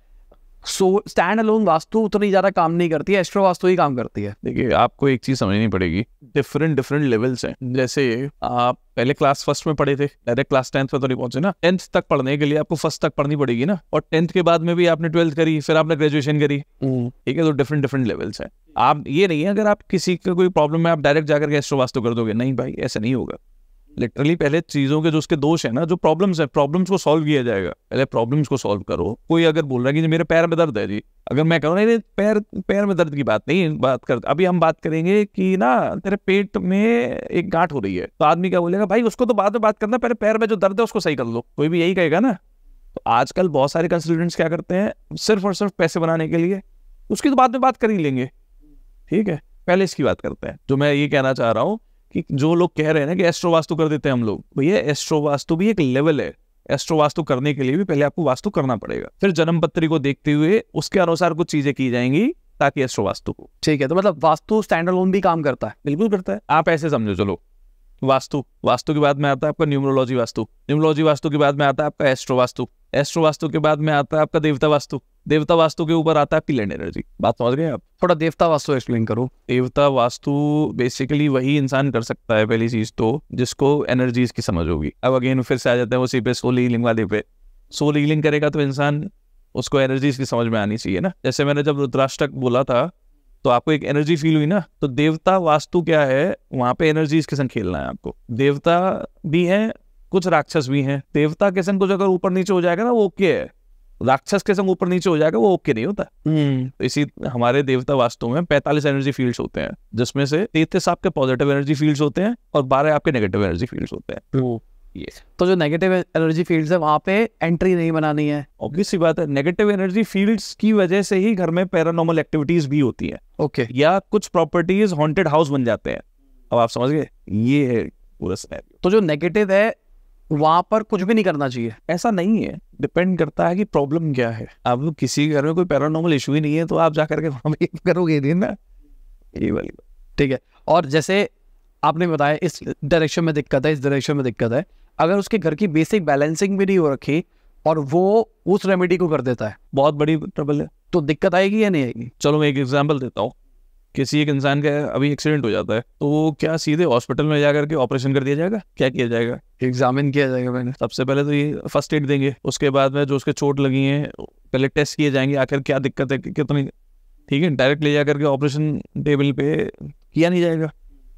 सो स्टैंड अलोन वास्तु उतनी ज़्यादा काम नहीं करती है एस्ट्रो वास्तु ही काम करती है देखिए आपको एक चीज़ समझनी पड़ेगी डिफरेंट डिफरेंट लेवल्स हैं जैसे आप पहले क्लास फर्स्ट में पढ़े थे डायरेक्ट क्लास टेंथ में तो नहीं पहुंचे ना टेंथ तक पढ़ने के लिए आपको फर्स्ट तक पढ़नी पड़ेगी ना और टेंथ के बाद में भी आपने ट्वेल्थ करी फिर आपने ग्रेजुएशन करी हम्म। ठीक है तो डिफरेंट डिफरेंट लेवल्स है आप ये नहीं है अगर आप किसी का कोई प्रॉब्लम है आप डायरेक्ट जाकर के एस्ट्रो वास्तु कर दोगे नहीं भाई ऐसा नहीं होगा लिटरली पहले चीज़ों के जो उसके दोष है ना जो प्रॉब्लम्स है प्रॉब्लम्स को सॉल्व किया जाएगा पहले प्रॉब्लम्स को सॉल्व करो कोई अगर बोल रहा है कि मेरे पैर में दर्द है जी अगर मैं कहूँ नहीं पैर पैर में दर्द की बात नहीं बात कर अभी हम बात करेंगे कि ना तेरे पेट में एक गांठ हो रही है तो आदमी क्या बोलेगा भाई उसको तो बाद में बात करना पहले पैर में जो दर्द है उसको सही कर लो कोई भी यही कहेगा ना तो आजकल बहुत सारे कंसल्टेंट्स क्या करते हैं सिर्फ और सिर्फ पैसे बनाने के लिए उसकी तो बाद में बात कर ही लेंगे ठीक है पहले इसकी बात करते हैं जो मैं ये कहना चाह रहा हूँ कि जो लोग कह रहे हैं ना कि एस्ट्रो वास्तु कर देते हैं हम लोग भैया एस्ट्रो वास्तु भी एक लेवल है एस्ट्रो वास्तु करने के लिए भी पहले आपको वास्तु करना पड़ेगा फिर जन्म पत्री को देखते हुए उसके अनुसार कुछ चीजें की जाएंगी ताकि एस्ट्रो वास्तु को ठीक है तो मतलब वास्तु लोन भी काम करता है बिल्कुल करता है आप ऐसे समझो चलो वास्तु वास्तु के बाद में आता है आपका न्यूमरोलॉजी वास्तु न्यूमरोलॉजी वास्तु के बाद में आता है आपका एस्ट्रो वास्तु एस्ट्रो वास्तु के बाद में आता है आपका देवता वास्तु देवता वास्तु के ऊपर आता है पिलर एनर्जी बात समझ गए आप थोड़ा देवता वास्तु एक्सप्लेन करो देवता वास्तु बेसिकली वही इंसान कर सकता है पहली चीज तो जिसको एनर्जीज की समझ होगी अब अगेन फिर से आ जाते हैं उसी पे सोल हीलिंग वाले पे सोल हीलिंग करेगा तो इंसान उसको एनर्जीज की समझ में आनी चाहिए ना जैसे मैंने जब रुद्राष्टक बोला था तो आपको एक एनर्जी फील हुई ना तो देवता वास्तु क्या है वहां पे एनर्जी के संग खेलना है आपको देवता भी है कुछ राक्षस भी हैं देवता के संग कुछ अगर ऊपर नीचे हो जाएगा ना वो ओके है राक्षस के संग ऊपर नीचे हो जाएगा वो ओके नहीं होता hmm. तो इसी हमारे देवता वास्तु में पैंतालीस एनर्जी फील्ड्स होते हैं जिसमें से तैतीस आपके पॉजिटिव एनर्जी फील्ड्स होते हैं और बारह आपके नेगेटिव एनर्जी फील्ड्स होते हैं तो जो नेगेटिव एनर्जी फील्ड्स है वहाँ पे एंट्री नहीं बनानी है ऑब्वियस बात है नेगेटिव एनर्जी फील्ड्स की वजह से ही घर में पैरानॉर्मल एक्टिविटीज भी होती है ओके okay. या कुछ प्रॉपर्टीज हॉन्टेड हाउस बन जाते हैं अब आप समझ गए ये है पूरा स्नैप तो जो नेगेटिव है वहां पर कुछ भी नहीं करना चाहिए ऐसा नहीं है डिपेंड करता है कि प्रॉब्लम क्या है अब किसी घर में कोई पैरानॉर्मल इशू ही नहीं है तो आप जा करके वहां करोगे दिन ना ये वाली ठीक है और जैसे आपने बताया इस डायरेक्शन में दिक्कत है इस डायरेक्शन में दिक्कत है अगर उसके घर की बेसिक बैलेंसिंग भी नहीं हो रखी और वो उस रेमेडी को कर देता है बहुत बड़ी ट्रबल है तो दिक्कत आएगी या नहीं आएगी चलो मैं एक एग्जाम्पल देता हूँ किसी एक इंसान का अभी एक्सीडेंट हो जाता है तो वो क्या सीधे हॉस्पिटल में जाकर के ऑपरेशन कर दिया जाएगा क्या किया जाएगा एग्जामिन किया जाएगा मैंने सबसे पहले तो ये फर्स्ट एड देंगे उसके बाद में जो उसके चोट लगी है पहले टेस्ट किए जाएंगे आखिर क्या दिक्कत है कितनी ठीक है डायरेक्ट ले जा करके ऑपरेशन टेबल पे किया नहीं जाएगा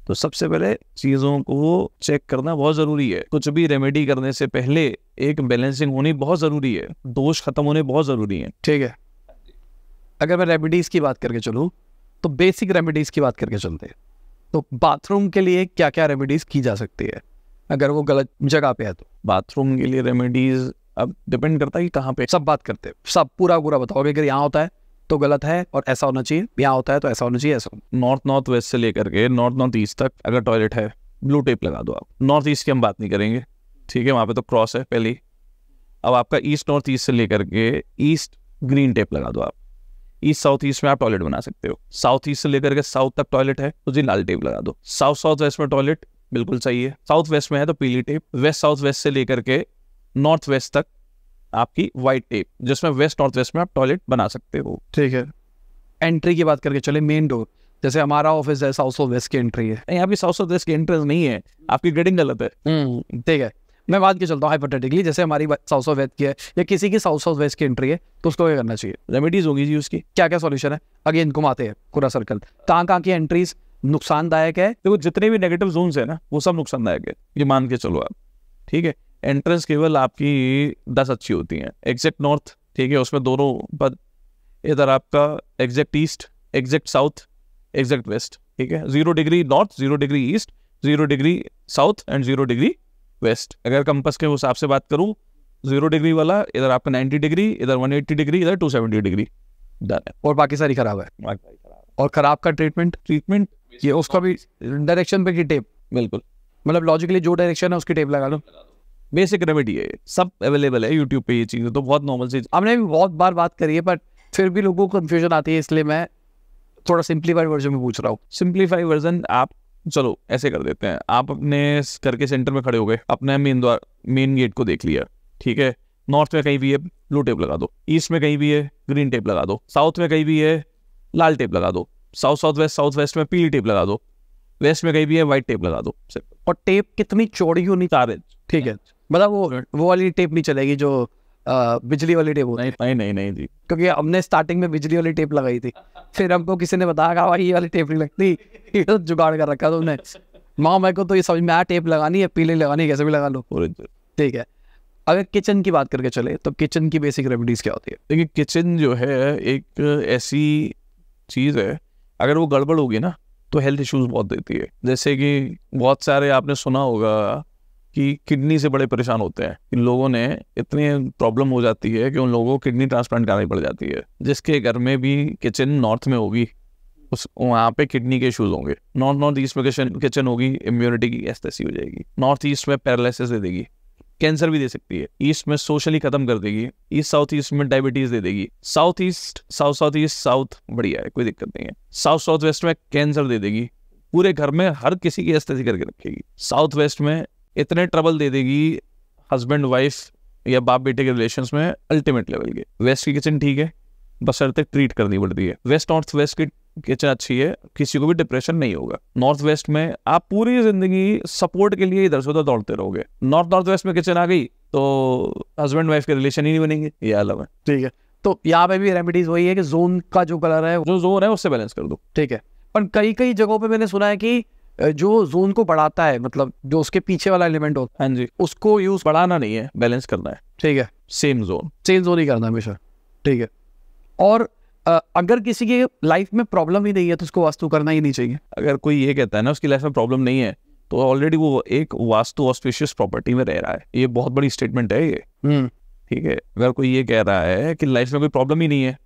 तो सबसे पहले चीज़ों को चेक करना बहुत ज़रूरी है कुछ भी रेमेडी करने से पहले एक बैलेंसिंग होनी बहुत ज़रूरी है दोष खत्म होने बहुत ज़रूरी है ठीक है अगर मैं रेमेडीज़ की बात करके चलूँ तो बेसिक रेमेडीज़ की बात करके चलते हैं तो बाथरूम के लिए क्या क्या रेमेडीज़ की जा सकती है अगर वो गलत जगह पे है तो बाथरूम के लिए रेमेडीज़ अब डिपेंड करता है कि कहाँ पे सब बात करते हैं सब पूरा पूरा बताओगे अगर यहाँ होता है तो गलत है और ऐसा होना चाहिए यहाँ होता है तो ऐसा होना चाहिए ऐसा नॉर्थ नॉर्थ वेस्ट से लेकर के नॉर्थ नॉर्थ ईस्ट तक अगर टॉयलेट है ब्लू टेप लगा दो आप नॉर्थ ईस्ट की हम बात नहीं करेंगे ठीक है वहाँ पे तो क्रॉस है पहली अब आपका ईस्ट नॉर्थ ईस्ट से लेकर के ईस्ट ग्रीन टेप लगा दो आप ईस्ट साउथ ईस्ट में आप टॉयलेट बना सकते हो साउथ ईस्ट से लेकर के साउथ तक टॉयलेट है तो जी लाल टेप लगा दो साउथ साउथ वेस्ट में टॉयलेट बिल्कुल सही है साउथ वेस्ट में है तो पीली टेप वेस्ट साउथ वेस्ट से लेकर के नॉर्थ वेस्ट तक आपकी वाइट टेप जिसमें वेस्ट नॉर्थ वेस्ट में आप टॉयलेट बना सकते हो ठीक है एंट्री की बात करके चले मेन डोर जैसे हमारा ऑफिस है साउथ ऑफ वेस्ट की एंट्री है नहीं आपकी साउथ ऑफ वेस्ट की एंट्रेंस नहीं है आपकी ग्रेडिंग गलत है हम्म। ठीक है मैं बात के चलता हूँ हाइपोथेटिकली जैसे हमारी साउथ ऑफ वेस्ट की है या किसी की साउथ ऑफ वेस्ट की एंट्री है तो उसको क्या करना चाहिए रेमेडीज होगी जी उसकी क्या क्या सोल्यूशन है अगेन घुमाते हैं पूरा सर्कल कहाँ कहाँ की एंट्रीज नुकसानदायक है देखो तो जितने भी नेगेटिव जोन्स है ना वो सब नुकसानदायक है ये मान के चलो आप ठीक है एंट्रेंस केवल आपकी दस अच्छी होती हैं एग्जैक्ट नॉर्थ ठीक है उसमें दोनों पद इधर आपका exact east exact south exact west ठीक है zero degree north zero degree east zero degree south and zero degree west अगर कंपस के हिसाब से बात करूँ जीरो डिग्री वाला इधर आपका नाइन्टी डिग्री इधर वन एट्टी डिग्री इधर टू डिग्री डन और बाकी सारी खराब है और खराब का ट्रीटमेंट ट्रीटमेंट ये उसका भी डायरेक्शन पे की टेप बिल्कुल मतलब लॉजिकली जो डायरेक्शन है उसकी टेप लगा लो बेसिक रेमेडी है सब अवेलेबल है यूट्यूब पे ये चीज तो बहुत नॉर्मल चीज हमने भी बहुत बार बात करी है बट फिर भी लोगों को कन्फ्यूजन आती है इसलिए मैं थोड़ा सिंप्लीफाइड वर्जन में पूछ रहा हूँ सिंप्लीफाइड वर्जन आप चलो ऐसे कर देते हैं आप अपने घर के सेंटर में खड़े हो गए अपने मेन द्वार मेन गेट को देख लिया ठीक है नॉर्थ में कहीं भी है ब्लू टेप लगा दो ईस्ट में कहीं भी है ग्रीन टेप लगा दो साउथ में कहीं भी है लाल टेप लगा दो south south west south west में पीली टेप लगा दो वेस्ट में कहीं भी है वाइट टेप लगा दो और टेप कितनी चौड़ी होनी तार ठीक है मतलब वो वो वाली टेप नहीं चलेगी जो बिजली वाली टेप होती नहीं, नहीं नहीं जी क्योंकि हमने स्टार्टिंग में बिजली वाली टेप लगाई थी फिर हमको किसी ने बताया कहा भाई ये वाली टेप नहीं लगती तो जुगाड़ कर रखा तुमने माँ मेरे को तो ये समझ में आया टेप लगानी है पीले लगानी कैसे भी लगा लो ठीक है अगर किचन की बात करके चले तो किचन की बेसिक रेमेडीज क्या होती है देखिए किचन जो है एक ऐसी चीज़ है अगर वो गड़बड़ होगी ना तो हेल्थ इश्यूज बहुत देती है जैसे कि बहुत सारे आपने सुना होगा कि किडनी से बड़े परेशान होते हैं इन लोगों ने इतनी प्रॉब्लम हो जाती है कि उन लोगों को किडनी ट्रांसप्लांट करानी पड़ जाती है जिसके घर में भी किचन नॉर्थ में होगी उस वहाँ पे किडनी के इशूज होंगे नॉर्थ नॉर्थ ईस्ट में किचन होगी इम्यूनिटी की ऐसी हो जाएगी नॉर्थ ईस्ट में पैरालिसिस दे देगी कैंसर भी दे सकती है ईस्ट में सोशली खत्म कर देगी ईस्ट साउथ ईस्ट में डायबिटीज दे देगी south east south south east south बढ़िया है कोई दिक्कत नहीं है साउथ साउथ वेस्ट में कैंसर दे देगी पूरे घर में हर किसी की स्थिति करके रखेगी साउथ वेस्ट में इतने ट्रबल दे देगी हस्बैंड वाइफ या बाप बेटे के रिलेशन में अल्टीमेट लेवल के वेस्ट की किचन ठीक है बस ट्रीट करनी पड़ती है वेस्ट नॉर्थ वेस्ट की किचन अच्छी है किसी को भी डिप्रेशन नहीं होगा नॉर्थ वेस्ट में आप पूरी जिंदगी सपोर्ट के लिए इधर से उधर दौड़ते रहोगे नॉर्थ नॉर्थ वेस्ट में किचन आ गई तो हस्बैंड वाइफ के रिलेशन ही नहीं बनेंगे ये अलग है ठीक है तो यहाँ पे भी रेमेडीज वही है कि जोन का जो कलर है जो जोन है उससे बैलेंस कर दो ठीक है पर कई कई जगहों पे मैंने सुना है कि जो जोन को बढ़ाता है मतलब जो उसके पीछे वाला एलिमेंट होता है हाँ जी उसको यूज बढ़ाना नहीं है बैलेंस करना है ठीक है सेम जोन सेम जोन ही करना हमेशा ठीक है और अगर किसी की लाइफ में प्रॉब्लम ही नहीं है तो उसको वास्तु करना ही नहीं चाहिए अगर कोई ये कहता है ना उसकी लाइफ में प्रॉब्लम नहीं है तो ऑलरेडी वो एक वास्तु ऑस्पिशियस प्रॉपर्टी में रह रहा है ये बहुत बड़ी स्टेटमेंट है ये हम्म। ठीक है अगर कोई ये कह रहा है कि लाइफ में कोई प्रॉब्लम ही नहीं है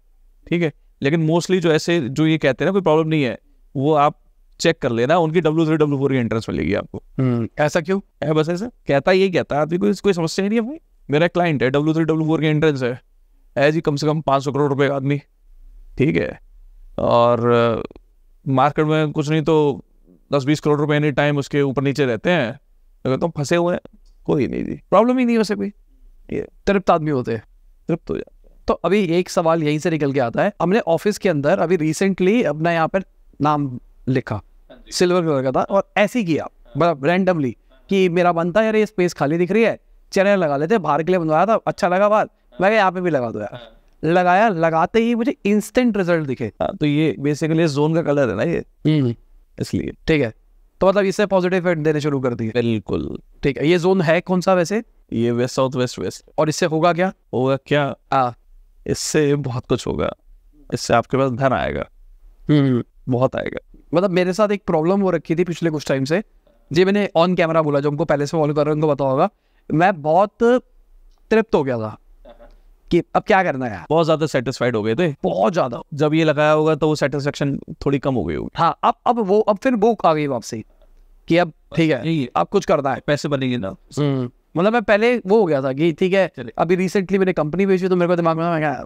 ठीक है लेकिन मोस्टली जो ऐसे जो ये कहते हैं ना कोई प्रॉब्लम नहीं है वो आप चेक कर लेना उनकी डब्ल्यू थ्री डब्ल्यू फोर की एंट्रेंस मिलेगी आपको हम्म। ऐसा क्यों है बस ऐसा कहता ये कहता है कोई कोई समस्या नहीं है भाई मेरा क्लाइंट है डब्ल्यू थ्री डब्ल्यू फोर की एंट्रेंस है जी कम से कम पाँच सौ करोड़ रुपए का आदमी ठीक है और मार्केट में कुछ नहीं तो दस बीस करोड़ रुपए एनी टाइम उसके ऊपर नीचे रहते हैं अगर तुम फंसे हुए हैं कोई नहीं जी प्रॉब्लम ही नहीं वैसे कोई ये तृप्त आदमी होते हैं तृप्त हो जाते तो अभी एक सवाल यहीं से निकल के आता है हमने ऑफिस के अंदर अभी रिसेंटली अपना यहाँ पर नाम लिखा सिल्वर हाँ कलर का था और ऐसे किया मतलब रैंडमली कि मेरा बनता यार ये स्पेस खाली दिख रही है चैनल लगा लेते बाहर के लिए बनवाया था अच्छा लगा बात मैं यहाँ पे भी लगा दो यार हाँ। लगाया लगाते ही मुझे इंस्टेंट रिजल्ट दिखे आ, हाँ, तो ये बेसिकली जोन का कलर है ना ये हम्म, हम्म। इसलिए ठीक है तो मतलब इससे पॉजिटिव इफेक्ट देने शुरू कर दिए बिल्कुल ठीक है ये जोन है कौन सा वैसे ये वेस्ट साउथ वेस्ट वेस्ट और इससे होगा क्या होगा क्या आ इससे बहुत कुछ होगा इससे आपके पास धन आएगा हम्म, बहुत आएगा मतलब मेरे साथ एक प्रॉब्लम हो रखी थी पिछले कुछ टाइम से जी मैंने ऑन कैमरा बोला जो हमको पहले से फॉलो कर रहे हैं उनको बताओ होगा मैं बहुत तृप्त हो गया था कि अब क्या करना है बहुत ज्यादा सेटिस्फाइड हो गए थे बहुत ज्यादा जब ये लगाया होगा तो वो सेटिस्फेक्शन थोड़ी कम हो गई होगी हाँ अब अब वो अब फिर वो आ गई वापसी कि अब ठीक है अब कुछ करना है पैसे बनेंगे ना हम्म, मतलब मैं पहले वो हो गया था कि ठीक है अभी रिसेंटली मैंने कंपनी बेची तो मेरे को दिमाग में मैं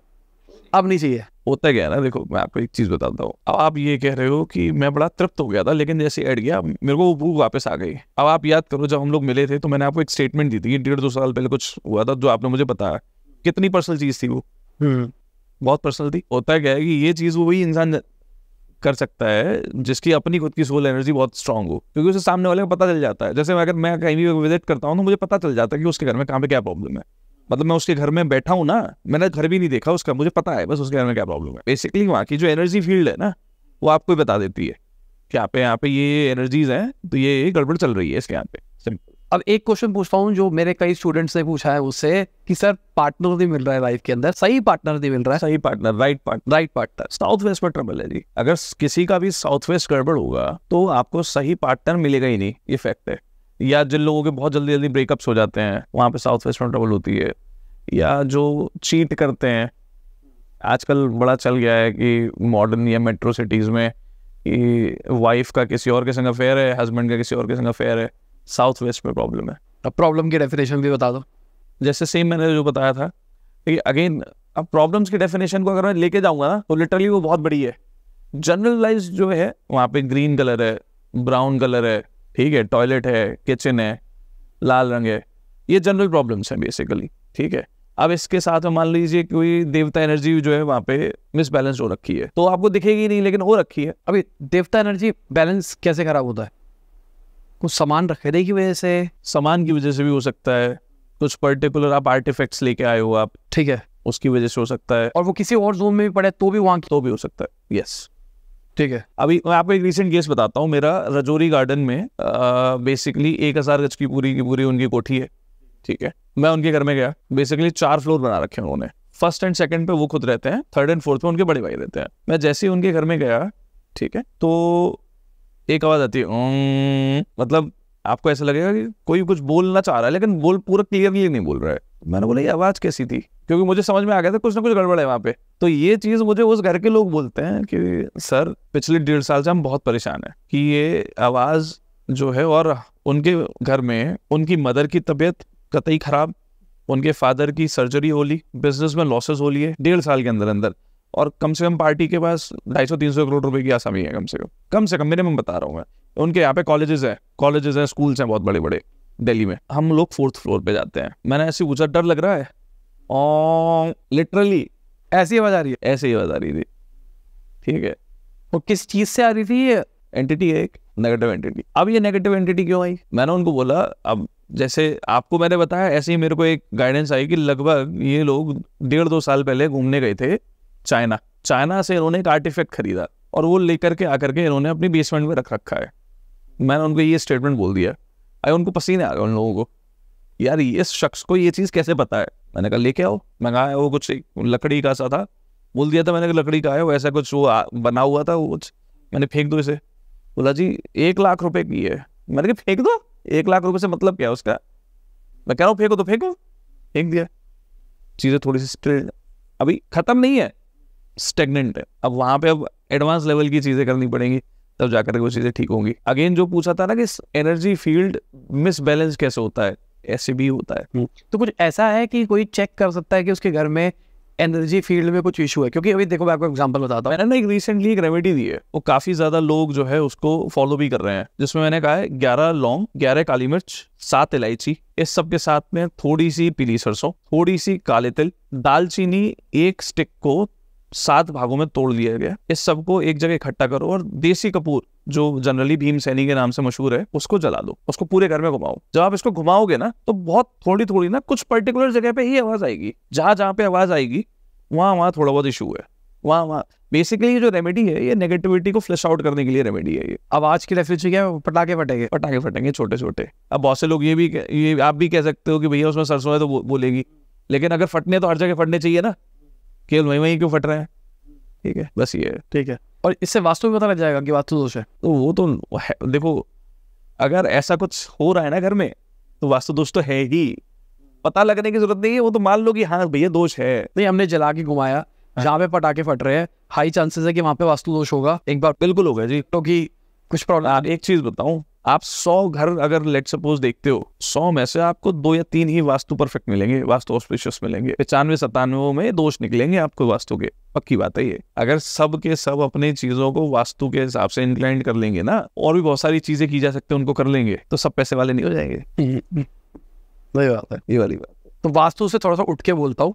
अब नहीं चाहिए होता गया ना देखो मैं आपको एक चीज बताता हूँ अब आप ये कह रहे हो कि मैं बड़ा तृप्त हो गया था लेकिन जैसे ऐड गया मेरे को वो भूख वापस आ गई अब आप याद करो जब हम लोग मिले थे तो मैंने आपको एक स्टेटमेंट दी थी डेढ़ दो साल पहले कुछ हुआ था जो आपने मुझे बताया कितनी पर्सनल चीज थी वो हम्म। बहुत पर्सनल थी होता क्या है कि ये चीज वो वही इंसान कर सकता है जिसकी अपनी खुद की सोल एनर्जी बहुत स्ट्रांग हो क्योंकि उसे सामने वाले को पता चल जाता है जैसे अगर मैं कहीं भी विजिट करता हूँ तो मुझे पता चल जाता है कि उसके घर में कहाँ पे क्या प्रॉब्लम है मतलब मैं उसके घर में बैठा हूँ ना मैंने घर भी नहीं देखा उसका मुझे पता है बस उसके घर में क्या प्रॉब्लम है बेसिकली वहाँ की जो एनर्जी फील्ड है ना वो आपको ही बता देती है कि यहाँ पे यहाँ पे ये एनर्जीज हैं तो ये गड़बड़ चल रही है इसके यहाँ पे अब एक क्वेश्चन पूछता हूँ जो मेरे कई स्टूडेंट्स ने पूछा है उससे कि सर पार्टनर नहीं मिल रहा है लाइफ के अंदर सही पार्टनर नहीं मिल रहा है सही partner right partner right partner south west में ट्रबल है जी अगर किसी का भी साउथ वेस्ट गड़बड़ होगा तो आपको सही पार्टनर मिलेगा ही नहीं ये फैक्ट है या जिन लोगों के बहुत जल्दी जल्दी ब्रेकअप्स हो जाते हैं वहाँ पे साउथ वेस्ट में ट्रबल होती है या जो चीट करते हैं आजकल बड़ा चल गया है कि मॉडर्न या मेट्रो सिटीज़ में वाइफ का किसी और के संग अफेयर है हस्बैंड का किसी और के संग अफेयर है साउथ वेस्ट में प्रॉब्लम है अब प्रॉब्लम की डेफिनेशन भी बता दो जैसे सेम मैंने जो बताया था अगेन अब प्रॉब्लम्स की डेफिनेशन को अगर मैं लेके जाऊंगा ना तो लिटरली वो बहुत बड़ी है जनरलाइज जो है वहाँ पे ग्रीन कलर है ब्राउन कलर है ठीक है टॉयलेट है किचन है लाल रंग है ये जनरल प्रॉब्लम्स हैं बेसिकली ठीक है अब इसके साथ मान लीजिए कोई देवता एनर्जी जो है वहाँ पे मिसबैलेंस हो रखी है तो आपको दिखेगी नहीं लेकिन हो रखी है अभी देवता एनर्जी बैलेंस कैसे खराब होता है कुछ सामान रखने की वजह से सामान की वजह से भी हो सकता है कुछ पर्टिकुलर आप आर्टिफेक्ट लेके आए हो आप ठीक है उसकी वजह से हो सकता है और वो किसी और जोन में भी पड़े तो भी वहां तो भी हो सकता है यस ठीक है अभी मैं आपको एक रिसेंट केस बताता हूँ मेरा रजौरी गार्डन में आ, बेसिकली एक हज़ार गज की पूरी की पूरी उनकी कोठी है ठीक है मैं उनके घर में गया बेसिकली चार फ्लोर बना रखे हैं उन्होंने फर्स्ट एंड सेकंड पे वो खुद रहते हैं थर्ड एंड फोर्थ पे उनके बड़े भाई रहते हैं मैं जैसे ही उनके घर में गया ठीक है तो एक आवाज़ आती है मतलब आपको ऐसा लगेगा कि कोई कुछ बोलना चाह रहा है लेकिन बोल पूरा क्लियरली नहीं बोल रहा है मैंने बोला ये आवाज़ कैसी थी क्योंकि मुझे समझ में आ गया था कुछ ना कुछ गड़बड़ है वहाँ पे तो ये चीज़ मुझे उस घर के लोग बोलते हैं कि सर पिछले डेढ़ साल से हम बहुत परेशान है कि ये आवाज़ जो है और उनके घर में उनकी मदर की तबीयत कतई ख़राब उनके फादर की सर्जरी होली बिजनेस में लॉसेस हो लिए डेढ़ साल के अंदर अंदर और कम से कम पार्टी के पास ढाई सौ तीन सौ करोड़ रुपए की आसामी है कम से कम कम से कम मिनिमम बता रहा हूँ मैं उनके यहाँ पे कॉलेजेस हैं कॉलेजेस हैं स्कूल्स हैं बहुत बड़े बड़े दिल्ली में हम लोग फोर्थ फ्लोर पे जाते हैं मैंने ऐसे पूछा डर लग रहा है और लिटरली ऐसी आवाज आ रही है ऐसी आवाज आ रही थी ठीक है वो किस चीज़ से आ रही थी ये एंटिटी है एक नेगेटिव एंटिटी अब ये नेगेटिव एंटिटी क्यों आई मैंने उनको बोला अब जैसे आपको मैंने बताया ऐसे ही मेरे को एक गाइडेंस आई कि लगभग ये लोग डेढ़ दो साल पहले घूमने गए थे चाइना चाइना से इन्होंने एक आर्टिफैक्ट खरीदा और वो लेकर के आकर के इन्होंने अपनी बेसमेंट में रख रखा है मैंने उनको ये स्टेटमेंट बोल दिया अरे उनको पसीने आ गए उन लोगों को यार ये शख्स को ये चीज़ कैसे पता है मैंने कहा लेके आओ मैं कहा वो कुछ लकड़ी का सा था बोल दिया था मैंने कहा लकड़ी का है वो ऐसा कुछ वो बना हुआ था वो कुछ मैंने फेंक दो इसे बोला जी एक लाख रुपए की है मैंने कहा फेंक दो एक लाख रुपए से मतलब क्या है उसका मैं कह रहा हूँ फेंको तो फेंको फेंक दिया चीज़ें थोड़ी सी स्ट्रेट अभी ख़त्म नहीं है स्टेगनेंट है अब वहाँ पे अब एडवांस लेवल की चीज़ें करनी पड़ेंगी तब तो जाकर वो चीज़ें ठीक होंगी अगेन जो पूछा था ना कि एनर्जी फील्ड मिसबैलेंस कैसे होता है ऐसे भी होता है हम्म। तो कुछ ऐसा है कि कोई चेक कर सकता है कि उसके घर में एनर्जी फील्ड में कुछ इशू है क्योंकि अभी देखो मैं आपको एग्जांपल बताता हूँ मैंने ना एक रिसेंटली एक रेमेडी दी है वो काफी ज्यादा लोग जो है उसको फॉलो भी कर रहे हैं जिसमें मैंने कहा है ग्यारह लौंग ग्यारह काली मिर्च सात इलायची इस सब के साथ में थोड़ी सी पीली सरसों थोड़ी सी काले तिल दालचीनी एक स्टिक को सात भागों में तोड़ लिया गया इस सबको एक जगह इकट्ठा करो और देसी कपूर जो जनरली भीम सैनी के नाम से मशहूर है उसको जला दो उसको पूरे घर में घुमाओ जब आप इसको घुमाओगे ना तो बहुत थोड़ी थोड़ी ना कुछ पर्टिकुलर जगह पे ही आवाज आएगी जहां जहां पे आवाज आएगी वहां वहां थोड़ा बहुत इशू है वहाँ वहाँ बेसिकली ये जो रेमेडी है ये नेगेटिविटी को फ्लैश आउट करने के लिए रेमेडी है ये अब आज की लाइफ क्या है पटाखे फटेंगे पटाखे फटेंगे छोटे छोटे अब बहुत से लोग ये भी ये आप भी कह सकते हो कि भैया उसमें सरसों है तो बोलेगी लेकिन अगर फटने तो हर जगह फटने चाहिए ना केवल वहीं वहीं क्यों फट रहे हैं ठीक है बस ये ठीक है और इससे वास्तव में पता लग जाएगा कि वास्तु तो दोष है तो वो तो देखो अगर ऐसा कुछ हो रहा है ना घर में तो वास्तु दोष तो है ही पता लगने की जरूरत नहीं है वो तो मान लो कि हाँ भैया दोष है नहीं हमने जला के घुमाया हाँ। जहाँ पे पटाखे फट रहे हैं हाई चांसेस है कि वहाँ पे वास्तु दोष होगा एक बार बिल्कुल होगा जी क्योंकि तो कुछ प्रॉब्लम एक चीज बताऊँ आप सौ घर अगर लेट सपोज देखते हो सौ में से आपको दो या तीन ही वास्तु परफेक्ट मिलेंगे वास्तु ऑस्पिशियस मिलेंगे पचानवे सतानवे में दोष निकलेंगे आपको वास्तु के पक्की बात है ये अगर सब के सब अपने चीजों को वास्तु के हिसाब से इंक्लाइंड कर लेंगे ना और भी बहुत सारी चीजें की जा सकती है उनको कर लेंगे तो सब पैसे वाले नहीं हो जाएंगे वही बात है ये वाली बात तो वास्तु से थोड़ा सा उठ के बोलता हूँ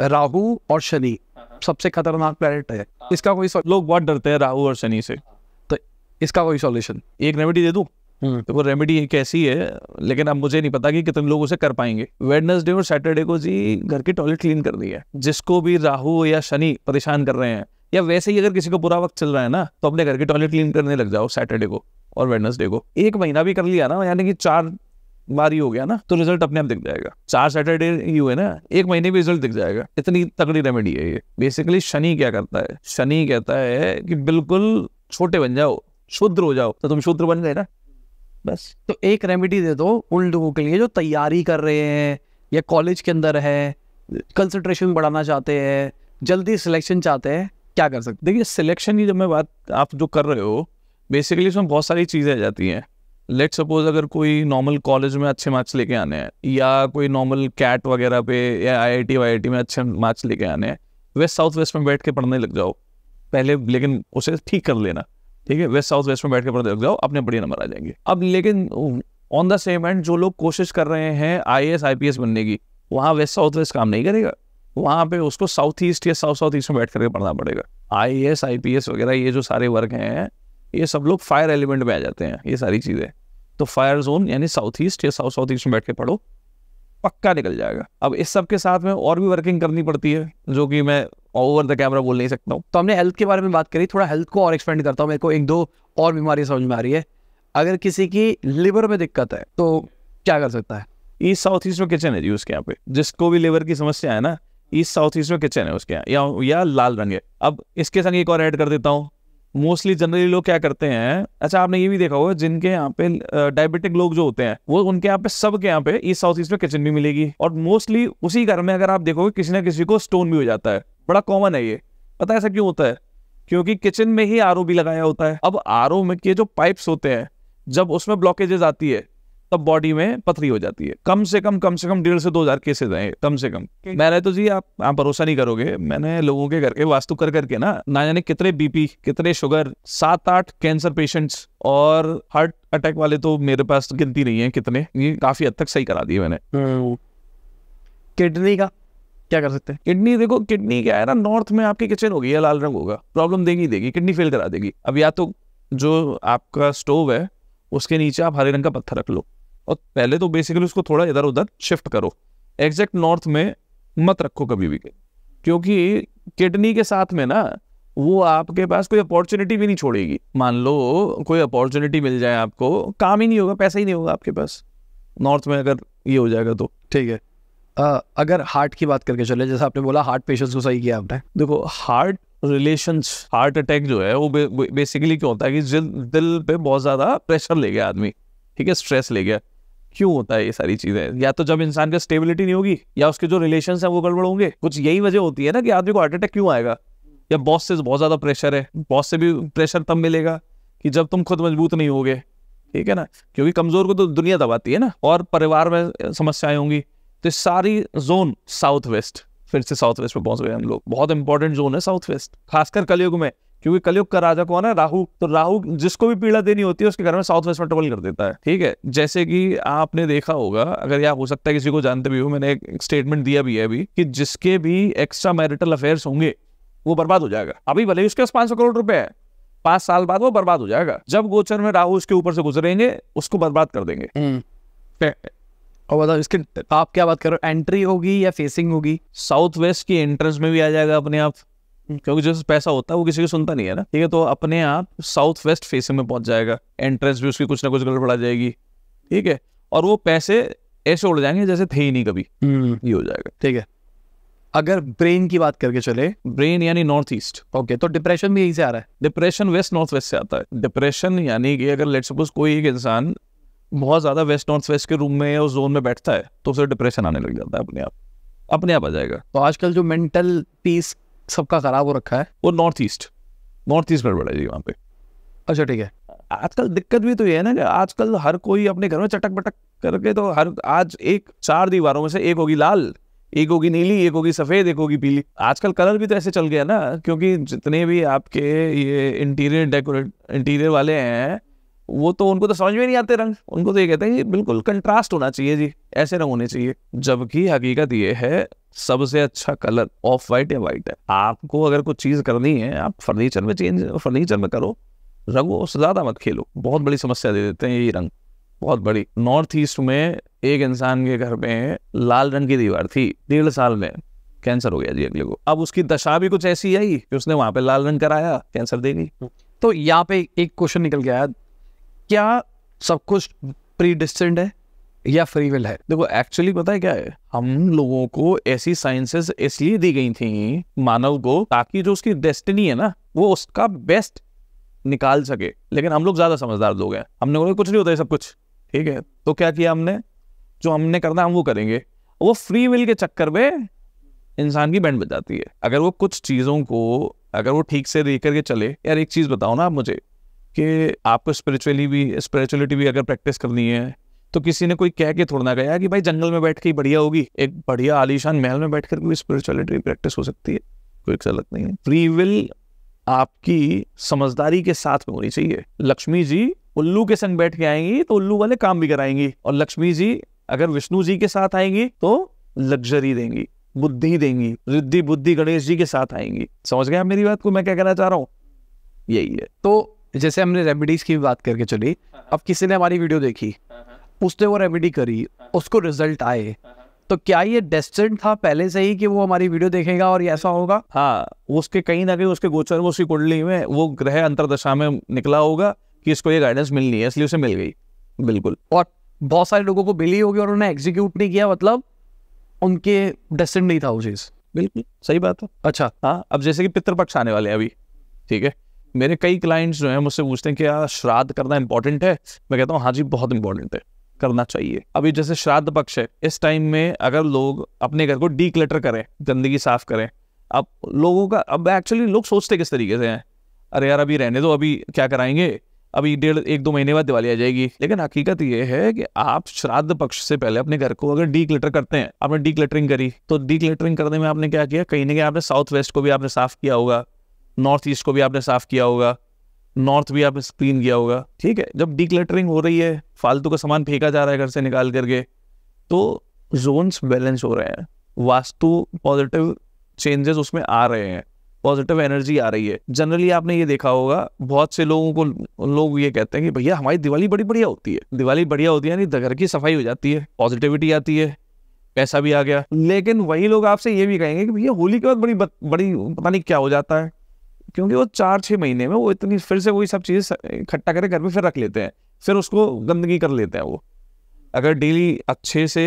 राहु और शनि हाँ, हाँ। सबसे खतरनाक प्लेनेट है हाँ। इसका कोई लोग बहुत डरते हैं राहु और शनि से तो इसका कोई सॉल्यूशन एक रेमेडी दे दूं हम्म। तो वो रेमेडी कैसी है लेकिन अब मुझे नहीं पता कि कितने लोग उसे कर पाएंगे वेडनेसडे और सैटरडे को जी घर की टॉयलेट क्लीन कर दी है जिसको भी राहु या शनि परेशान कर रहे हैं या वैसे ही अगर किसी को बुरा वक्त चल रहा है ना तो अपने घर की टॉयलेट क्लीन करने लग जाओ सैटरडे को और वेडनेसडे को एक महीना भी कर लिया ना यानी कि चार बार ही हो गया ना तो रिजल्ट अपने आप दिख जाएगा चार सैटरडे ही हुए ना एक महीने भी रिजल्ट दिख जाएगा इतनी तगड़ी रेमेडी है ये बेसिकली शनि क्या करता है शनि कहता है कि बिल्कुल छोटे बन जाओ शुद्र हो जाओ तो तुम शुद्र बन गए ना बस तो एक रेमेडी दे दो उन लोगों के लिए जो तैयारी कर रहे हैं या कॉलेज के अंदर है कंसंट्रेशन बढ़ाना चाहते हैं जल्दी सिलेक्शन चाहते हैं क्या कर सकते देखिए सिलेक्शन की जब मैं बात आप जो कर रहे हो बेसिकली उसमें बहुत सारी चीज़ें आ जाती हैं लेट सपोज अगर कोई नॉर्मल कॉलेज में अच्छे मार्क्स लेके आने हैं या कोई नॉर्मल कैट वगैरह पे या आईआईटी वाईआईटी में अच्छे मार्क्स लेके आने हैं वेस्ट साउथ वेस्ट में बैठ के पढ़ने लग जाओ पहले लेकिन उसे ठीक कर लेना ठीक है वेस्ट साउथ वेस्ट में बैठ के पढ़ते जाओ अपने बढ़िया नंबर आ जाएंगे अब लेकिन ऑन द सेम एंड जो लोग कोशिश कर रहे हैं आई एस बनने की वहाँ वेस्ट साउथ वेस्ट काम नहीं करेगा वहाँ पे उसको साउथ ईस्ट या साउथ साउथ ईस्ट में बैठ करके पढ़ना पड़ेगा I S I P S वगैरह ये जो सारे वर्क हैं ये सब लोग फायर एलिमेंट में आ जाते हैं ये सारी चीज़ें तो फायर जोन यानी साउथ ईस्ट या साउथ साउथ ईस्ट में बैठ के पढ़ो पक्का निकल जाएगा अब इस सब के साथ में और भी वर्किंग करनी पड़ती है जो कि मैं ओवर द कैमरा बोल नहीं सकता हूँ तो हमने हेल्थ के बारे में बात करी थोड़ा हेल्थ को और एक्सपेंड करता हूँ मेरे को एक दो और बीमारी समझ में आ रही है अगर किसी की लिवर में दिक्कत है तो क्या कर सकता है ईस्ट साउथ ईस्ट में किचन है जी उसके यहाँ पे जिसको भी लिवर की समस्या है ना ईस्ट साउथ ईस्ट में किचन है उसके यहाँ या, या लाल रंग है अब इसके संग एक और ऐड कर देता हूँ मोस्टली जनरली लोग क्या करते हैं अच्छा आपने ये भी देखा होगा जिनके यहाँ पे डायबिटिक लोग जो होते हैं वो उनके यहाँ पे सब के यहाँ पे ईस्ट साउथ ईस्ट में किचन भी मिलेगी और मोस्टली उसी घर में अगर आप देखोगे किसी ना किसी को स्टोन भी हो जाता है बड़ा कॉमन है ये पता है ऐसा क्यों होता है क्योंकि किचन में ही आर भी लगाया होता है अब आर में के जो पाइप्स होते हैं जब उसमें ब्लॉकेजेस आती है तब बॉडी में पथरी हो जाती है कम से कम कम से कम डेढ़ से दो हजार केसेज आए कम से कम मैंने तो जी आप आप भरोसा नहीं करोगे मैंने लोगों के घर के वास्तु कर करके ना ना जाने कितने बीपी कितने शुगर सात आठ कैंसर पेशेंट्स और हार्ट अटैक वाले तो मेरे पास तो गिनती नहीं है कितने ये काफी हद तक सही करा दिए मैंने हम्म। किडनी का क्या कर सकते हैं किडनी देखो किडनी क्या है ना नॉर्थ में आपकी किचन होगी या लाल रंग होगा प्रॉब्लम देगी देगी किडनी फेल करा देगी अब या तो जो आपका स्टोव है उसके नीचे आप हरे रंग का पत्थर रख लो और पहले तो बेसिकली उसको थोड़ा इधर उधर शिफ्ट करो एग्जैक्ट नॉर्थ में मत रखो कभी भी क्योंकि किडनी के साथ में ना वो आपके पास कोई अपॉर्चुनिटी भी नहीं छोड़ेगी मान लो कोई अपॉर्चुनिटी मिल जाए आपको काम ही नहीं होगा पैसा ही नहीं होगा आपके पास नॉर्थ में अगर ये हो जाएगा तो ठीक है अगर हार्ट की बात करके चले जैसे आपने बोला हार्ट पेशेंट्स को सही किया आपने देखो हार्ट रिलेशन हार्ट अटैक जो है वो बे, बे, बेसिकली क्यों होता है कि दिल दिल पे बहुत ज़्यादा प्रेशर ले गया आदमी ठीक है स्ट्रेस ले गया क्यों होता है ये सारी चीज़ें या तो जब इंसान का स्टेबिलिटी नहीं होगी या उसके जो रिलेशन है वो गड़बड़ होंगे कुछ यही वजह होती है ना कि आदमी को हार्ट अटैक क्यों आएगा या बॉस से बहुत ज़्यादा प्रेशर है बॉस से भी प्रेशर तब मिलेगा कि जब तुम खुद मजबूत नहीं होगे ठीक है ना क्योंकि कमज़ोर को तो दुनिया दबाती है ना और परिवार में समस्याएं होंगी तो सारी जोन साउथ वेस्ट फिर से साउथ वेस्ट में पहुंच गए हम लोग बहुत इंपॉर्टेंट जोन है साउथ वेस्ट खासकर कलयुग में क्योंकि कलयुग का राजा कौन है राहु तो राहु जिसको भी पीड़ा देनी होती है उसके घर में साउथ वेस्ट में ट्रबल कर देता है ठीक है जैसे कि आपने देखा होगा अगर या हो सकता है किसी को जानते भी हो मैंने एक स्टेटमेंट दिया भी है अभी कि जिसके भी एक्स्ट्रा मैरिटल अफेयर्स होंगे वो बर्बाद हो जाएगा अभी भले ही उसके पास पांच सौ करोड़ रुपए है पांच साल बाद वो बर्बाद हो जाएगा जब गोचर में राहु उसके ऊपर से गुजरेंगे उसको बर्बाद कर देंगे हम्म। और बताओ मतलब इसके आप क्या बात करो एंट्री होगी या फेसिंग होगी साउथ वेस्ट की एंट्रेंस में भी आ जाएगा अपने आप क्योंकि जैसे पैसा होता है वो किसी को सुनता नहीं है ना ठीक है तो अपने आप साउथ वेस्ट फेसिंग में पहुंच जाएगा एंट्रेंस भी उसकी कुछ ना कुछ गड़बड़ा जाएगी ठीक है और वो पैसे ऐसे उड़ जाएंगे जैसे थे ही नहीं कभी हम्म। ये हो जाएगा ठीक है अगर ब्रेन की बात करके चले ब्रेन यानी नॉर्थ ईस्ट ओके तो डिप्रेशन भी यहीं से आ रहा है डिप्रेशन वेस्ट नॉर्थ वेस्ट से आता है डिप्रेशन यानी कि अगर लेट सपोज कोई एक इंसान बहुत ज़्यादा वेस्ट नॉर्थ वेस्ट के रूम में और जोन में बैठता है तो उसे डिप्रेशन आने लग जाता है अपने आप अपने आप आ जाएगा तो आजकल जो मेंटल पीस सबका खराब हो रखा है वो नॉर्थ ईस्ट नॉर्थ ईस्ट पर बढ़ा वहाँ पे अच्छा ठीक है आजकल दिक्कत भी तो ये है ना कि आजकल हर कोई अपने घर में चटक बटक करके तो हर आज एक चार दीवारों में से एक होगी लाल एक होगी नीली एक होगी सफेद एक होगी पीली आजकल कलर भी तो ऐसे चल गया ना क्योंकि जितने भी आपके ये इंटीरियर डेकोरेट इंटीरियर वाले हैं वो तो उनको तो समझ में नहीं आते रंग उनको तो ये कहते हैं कि बिल्कुल कंट्रास्ट होना चाहिए जी ऐसे रंग होने चाहिए जबकि हकीकत ये है सबसे अच्छा कलर ऑफ वाइट या वाइट है आपको अगर कुछ चीज़ करनी है आप फर्नीचर में चेंज फर्नीचर में करो रंगो उससे ज़्यादा मत खेलो बहुत बड़ी समस्या दे देते हैं ये रंग बहुत बड़ी नॉर्थ ईस्ट में एक इंसान के घर में लाल रंग की दीवार थी डेढ़ साल में कैंसर हो गया जी अगले को अब उसकी दशा भी कुछ ऐसी आई कि उसने वहां पे लाल रंग कराया कैंसर दे गई हम्म। तो यहाँ पे एक क्वेश्चन निकल गया क्या सब कुछ प्री डिस्टेंट है या फ्री विल है देखो एक्चुअली पता है क्या है हम लोगों को ऐसी साइंसेस इसलिए दी गई थी मानव को ताकि जो उसकी डेस्टिनी है ना वो उसका बेस्ट निकाल सके लेकिन हम लोग ज्यादा समझदार लोग हैं हमने बोला कुछ नहीं होता है सब कुछ ठीक है तो क्या किया हमने जो हमने करना हम वो करेंगे वो फ्री विल के चक्कर में इंसान की बैंड बच जाती है अगर वो कुछ चीज़ों को अगर वो ठीक से देख करके चले यार एक चीज़ बताओ ना आप मुझे कि आपको स्पिरिचुअली भी स्पिरिचुअलिटी भी अगर प्रैक्टिस करनी है तो किसी ने कोई कह के थोड़ा ना गया कि भाई जंगल में बैठ के ही बढ़िया होगी एक बढ़िया आलिशान महल में बैठ कर भी स्पिरिचुअलिटी प्रैक्टिस हो सकती है कोई गलत नहीं है फ्री विल आपकी समझदारी के साथ में होनी चाहिए लक्ष्मी जी उल्लू के संग बैठ के आएंगी तो उल्लू वाले काम भी कराएंगी और लक्ष्मी जी अगर विष्णु जी के साथ आएंगी तो लग्जरी देंगी बुद्धि देंगी रिद्धि बुद्धि गणेश जी के साथ आएंगी समझ गए आप मेरी बात को मैं क्या कहना चाह रहा हूँ यही है तो जैसे हमने रेमेडीज की बात करके चली हाँ, हाँ। अब किसी ने हमारी वीडियो देखी हाँ, उसने वो रेमेडी करी उसको रिजल्ट आए तो क्या ये डेस्टेंट था पहले से ही कि वो हमारी वीडियो देखेगा और ऐसा होगा हाँ उसके कहीं ना कहीं उसके गोचर में उसकी कुंडली में वो ग्रह अंतरदशा में निकला होगा कि इसको ये गाइडेंस मिलनी है इसलिए उसे मिल गई बिल्कुल और बहुत सारे लोगों को मिली होगी और उन्हें एग्जीक्यूट नहीं किया मतलब उनके डेस्टेंट नहीं था वो चीज़ बिल्कुल सही बात है अच्छा हाँ अब जैसे कि पितृपक्ष आने वाले हैं अभी ठीक है मेरे कई क्लाइंट्स जो हैं मुझसे पूछते हैं कि यार श्राद्ध करना इंपॉर्टेंट है मैं कहता हूँ हाँ जी बहुत इंपॉर्टेंट है करना चाहिए अभी जैसे श्राद्ध पक्ष है इस टाइम में अगर लोग अपने घर को डीक्लेटर करें गंदगी साफ करें अब लोगों का अब एक्चुअली लोग सोचते किस तरीके से हैं अरे यार अभी रहने दो अभी क्या कराएंगे अभी डेढ़ एक दो महीने बाद दिवाली आ जाएगी लेकिन हकीकत यह है कि आप श्राद्ध पक्ष से पहले अपने घर को अगर डीक्लेटर करते हैं आपने डीक्लेटरिंग करी तो डीक्लेटरिंग करने में आपने क्या किया कहीं ना कहीं आपने साउथ वेस्ट को भी आपने साफ किया होगा नॉर्थ ईस्ट को भी आपने साफ किया होगा नॉर्थ भी आपने क्लीन किया होगा ठीक है जब डिक्लटरिंग हो रही है फालतू का सामान फेंका जा रहा है घर से निकाल करके तो जोन्स बैलेंस हो रहे हैं वास्तु पॉजिटिव चेंजेस उसमें आ रहे हैं पॉजिटिव एनर्जी आ रही है जनरली आपने ये देखा होगा बहुत से लोगों को लोग ये कहते हैं कि भैया हमारी दिवाली बड़ी बढ़िया होती है दिवाली बढ़िया होती है यानी घर की सफाई हो जाती है पॉजिटिविटी आती है पैसा भी आ गया लेकिन वही लोग आपसे ये भी कहेंगे कि भैया होली के बाद बड़ी बड़ी पता नहीं क्या हो जाता है क्योंकि वो चार छः महीने में वो इतनी फिर से वही सब चीज़ इकट्ठा करके घर में फिर रख लेते हैं फिर उसको गंदगी कर लेते हैं वो अगर डेली अच्छे से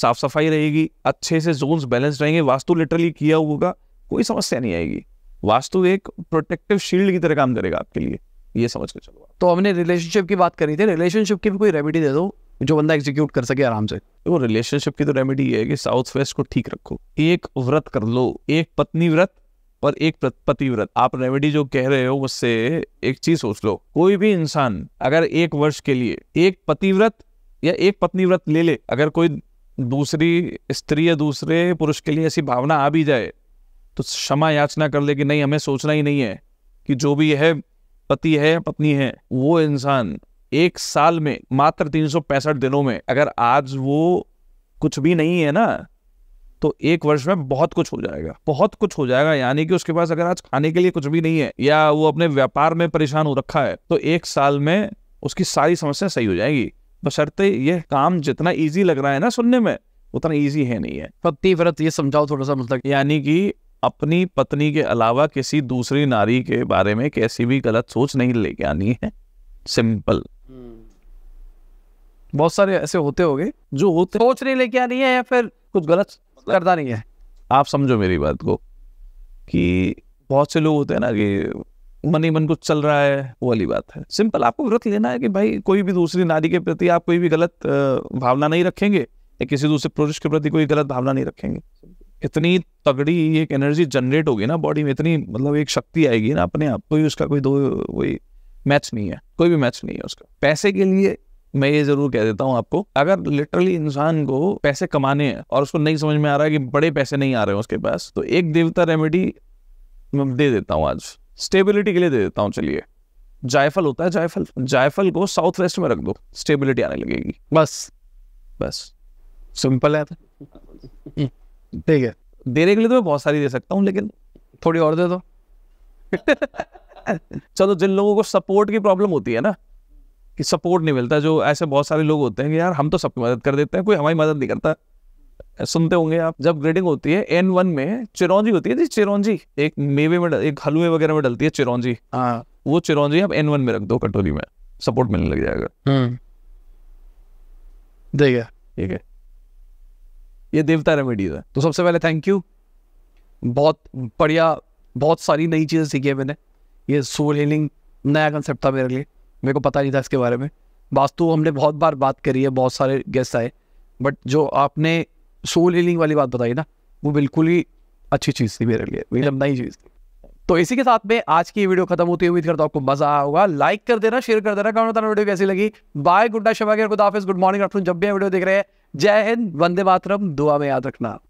साफ सफाई रहेगी अच्छे से जोन्स बैलेंस रहेंगे वास्तु लिटरली किया होगा कोई समस्या नहीं आएगी वास्तु एक प्रोटेक्टिव शील्ड की तरह काम करेगा आपके लिए ये समझ के चलो तो हमने रिलेशनशिप की बात करी थी रिलेशनशिप की भी कोई रेमेडी दे दो जो बंदा एग्जीक्यूट कर सके आराम से वो रिलेशनशिप की तो रेमेडी ये है कि साउथ वेस्ट को ठीक रखो एक व्रत कर लो एक पत्नी व्रत पर एक पतिव्रत आप रेमेडी जो कह रहे हो उससे एक चीज सोच लो कोई भी इंसान अगर एक वर्ष के लिए एक पतिव्रत या एक व्रत ले ले अगर कोई दूसरी स्त्री या दूसरे पुरुष के लिए ऐसी भावना आ भी जाए तो क्षमा याचना कर ले कि नहीं हमें सोचना ही नहीं है कि जो भी है पति है पत्नी है वो इंसान एक साल में मात्र तीन दिनों में अगर आज वो कुछ भी नहीं है ना तो एक वर्ष में बहुत कुछ हो जाएगा बहुत कुछ हो जाएगा यानी कि उसके पास अगर आज खाने के लिए कुछ भी नहीं है या वो अपने व्यापार में परेशान हो रखा है तो एक साल में उसकी सारी समस्या सही हो जाएगी बशर्ते यह काम जितना ईजी लग रहा है ना सुनने में उतना ईजी है नहीं है पति व्रत ये समझाओ थोड़ा सा मतलब यानी कि अपनी पत्नी के अलावा किसी दूसरी नारी के बारे में कैसी भी गलत सोच नहीं लेके आनी है सिंपल हम्म। बहुत सारे ऐसे होते होंगे जो होते सोच नहीं लेके आनी है या फिर कुछ गलत करता मतलब नहीं है आप समझो मेरी बात को कि बहुत से लोग होते हैं ना कि मन ही मन कुछ चल रहा है वो वाली बात है सिंपल आपको व्रत लेना है कि भाई कोई भी दूसरी नारी के प्रति आप कोई भी गलत भावना नहीं रखेंगे या किसी दूसरे पुरुष के प्रति कोई गलत भावना नहीं रखेंगे इतनी तगड़ी एक एनर्जी जनरेट होगी ना बॉडी में इतनी मतलब एक शक्ति आएगी ना अपने आप कोई उसका कोई दो कोई मैच नहीं है कोई भी मैच नहीं है उसका पैसे के लिए मैं ये जरूर कह देता हूँ आपको अगर लिटरली इंसान को पैसे कमाने हैं और उसको नहीं समझ में आ रहा है कि बड़े पैसे नहीं आ रहे हैं उसके पास तो एक देवता रेमेडी मैं दे देता हूँ आज स्टेबिलिटी के लिए दे देता हूँ चलिए जायफल होता है जायफल जायफल को साउथ वेस्ट में रख दो स्टेबिलिटी आने लगेगी बस बस सिंपल है तो। हम्म। ठीक है देने के लिए तो मैं बहुत सारी दे सकता हूँ लेकिन थोड़ी और दे दो चलो जिन लोगों को सपोर्ट की प्रॉब्लम होती है ना कि सपोर्ट नहीं मिलता जो ऐसे बहुत सारे लोग होते हैं कि यार हम तो सबकी मदद कर देते हैं कोई हमारी मदद नहीं करता सुनते होंगे आप जब ग्रेडिंग होती है एन वन में चिरौंजी होती है जी चिरौंजी एक मेवे में एक हलवे वगैरह में डलती है चिरौंजी हाँ वो चिरौंजी आप एन वन में रख दो कटोरी में सपोर्ट मिलने लग जाएगा हम्म। ठीक है ठीक है ये देवता रेमेडीज है तो सबसे पहले थैंक यू बहुत बढ़िया बहुत सारी नई चीज़ें सीखी है मैंने ये सोल हीलिंग नया कंसेप्ट था मेरे लिए मेरे को पता नहीं था इसके बारे में वास्तु हमने बहुत बार बात करी है बहुत सारे गेस्ट आए बट जो आपने सोल हीलिंग वाली बात बताई ना वो बिल्कुल ही अच्छी चीज़ थी मेरे लिए एकदम नई चीज़ थी तो इसी के साथ में आज की वीडियो खत्म होती है उम्मीद करता हूँ आपको मजा आया होगा लाइक कर देना शेयर कर देना कमेंट बताना वीडियो कैसी लगी बाय गुड नाइट गुड हाफिज गुड मॉर्निंग आफ्टरनून जब भी वीडियो देख रहे हैं जय हिंद वंदे मातरम दुआ में याद रखना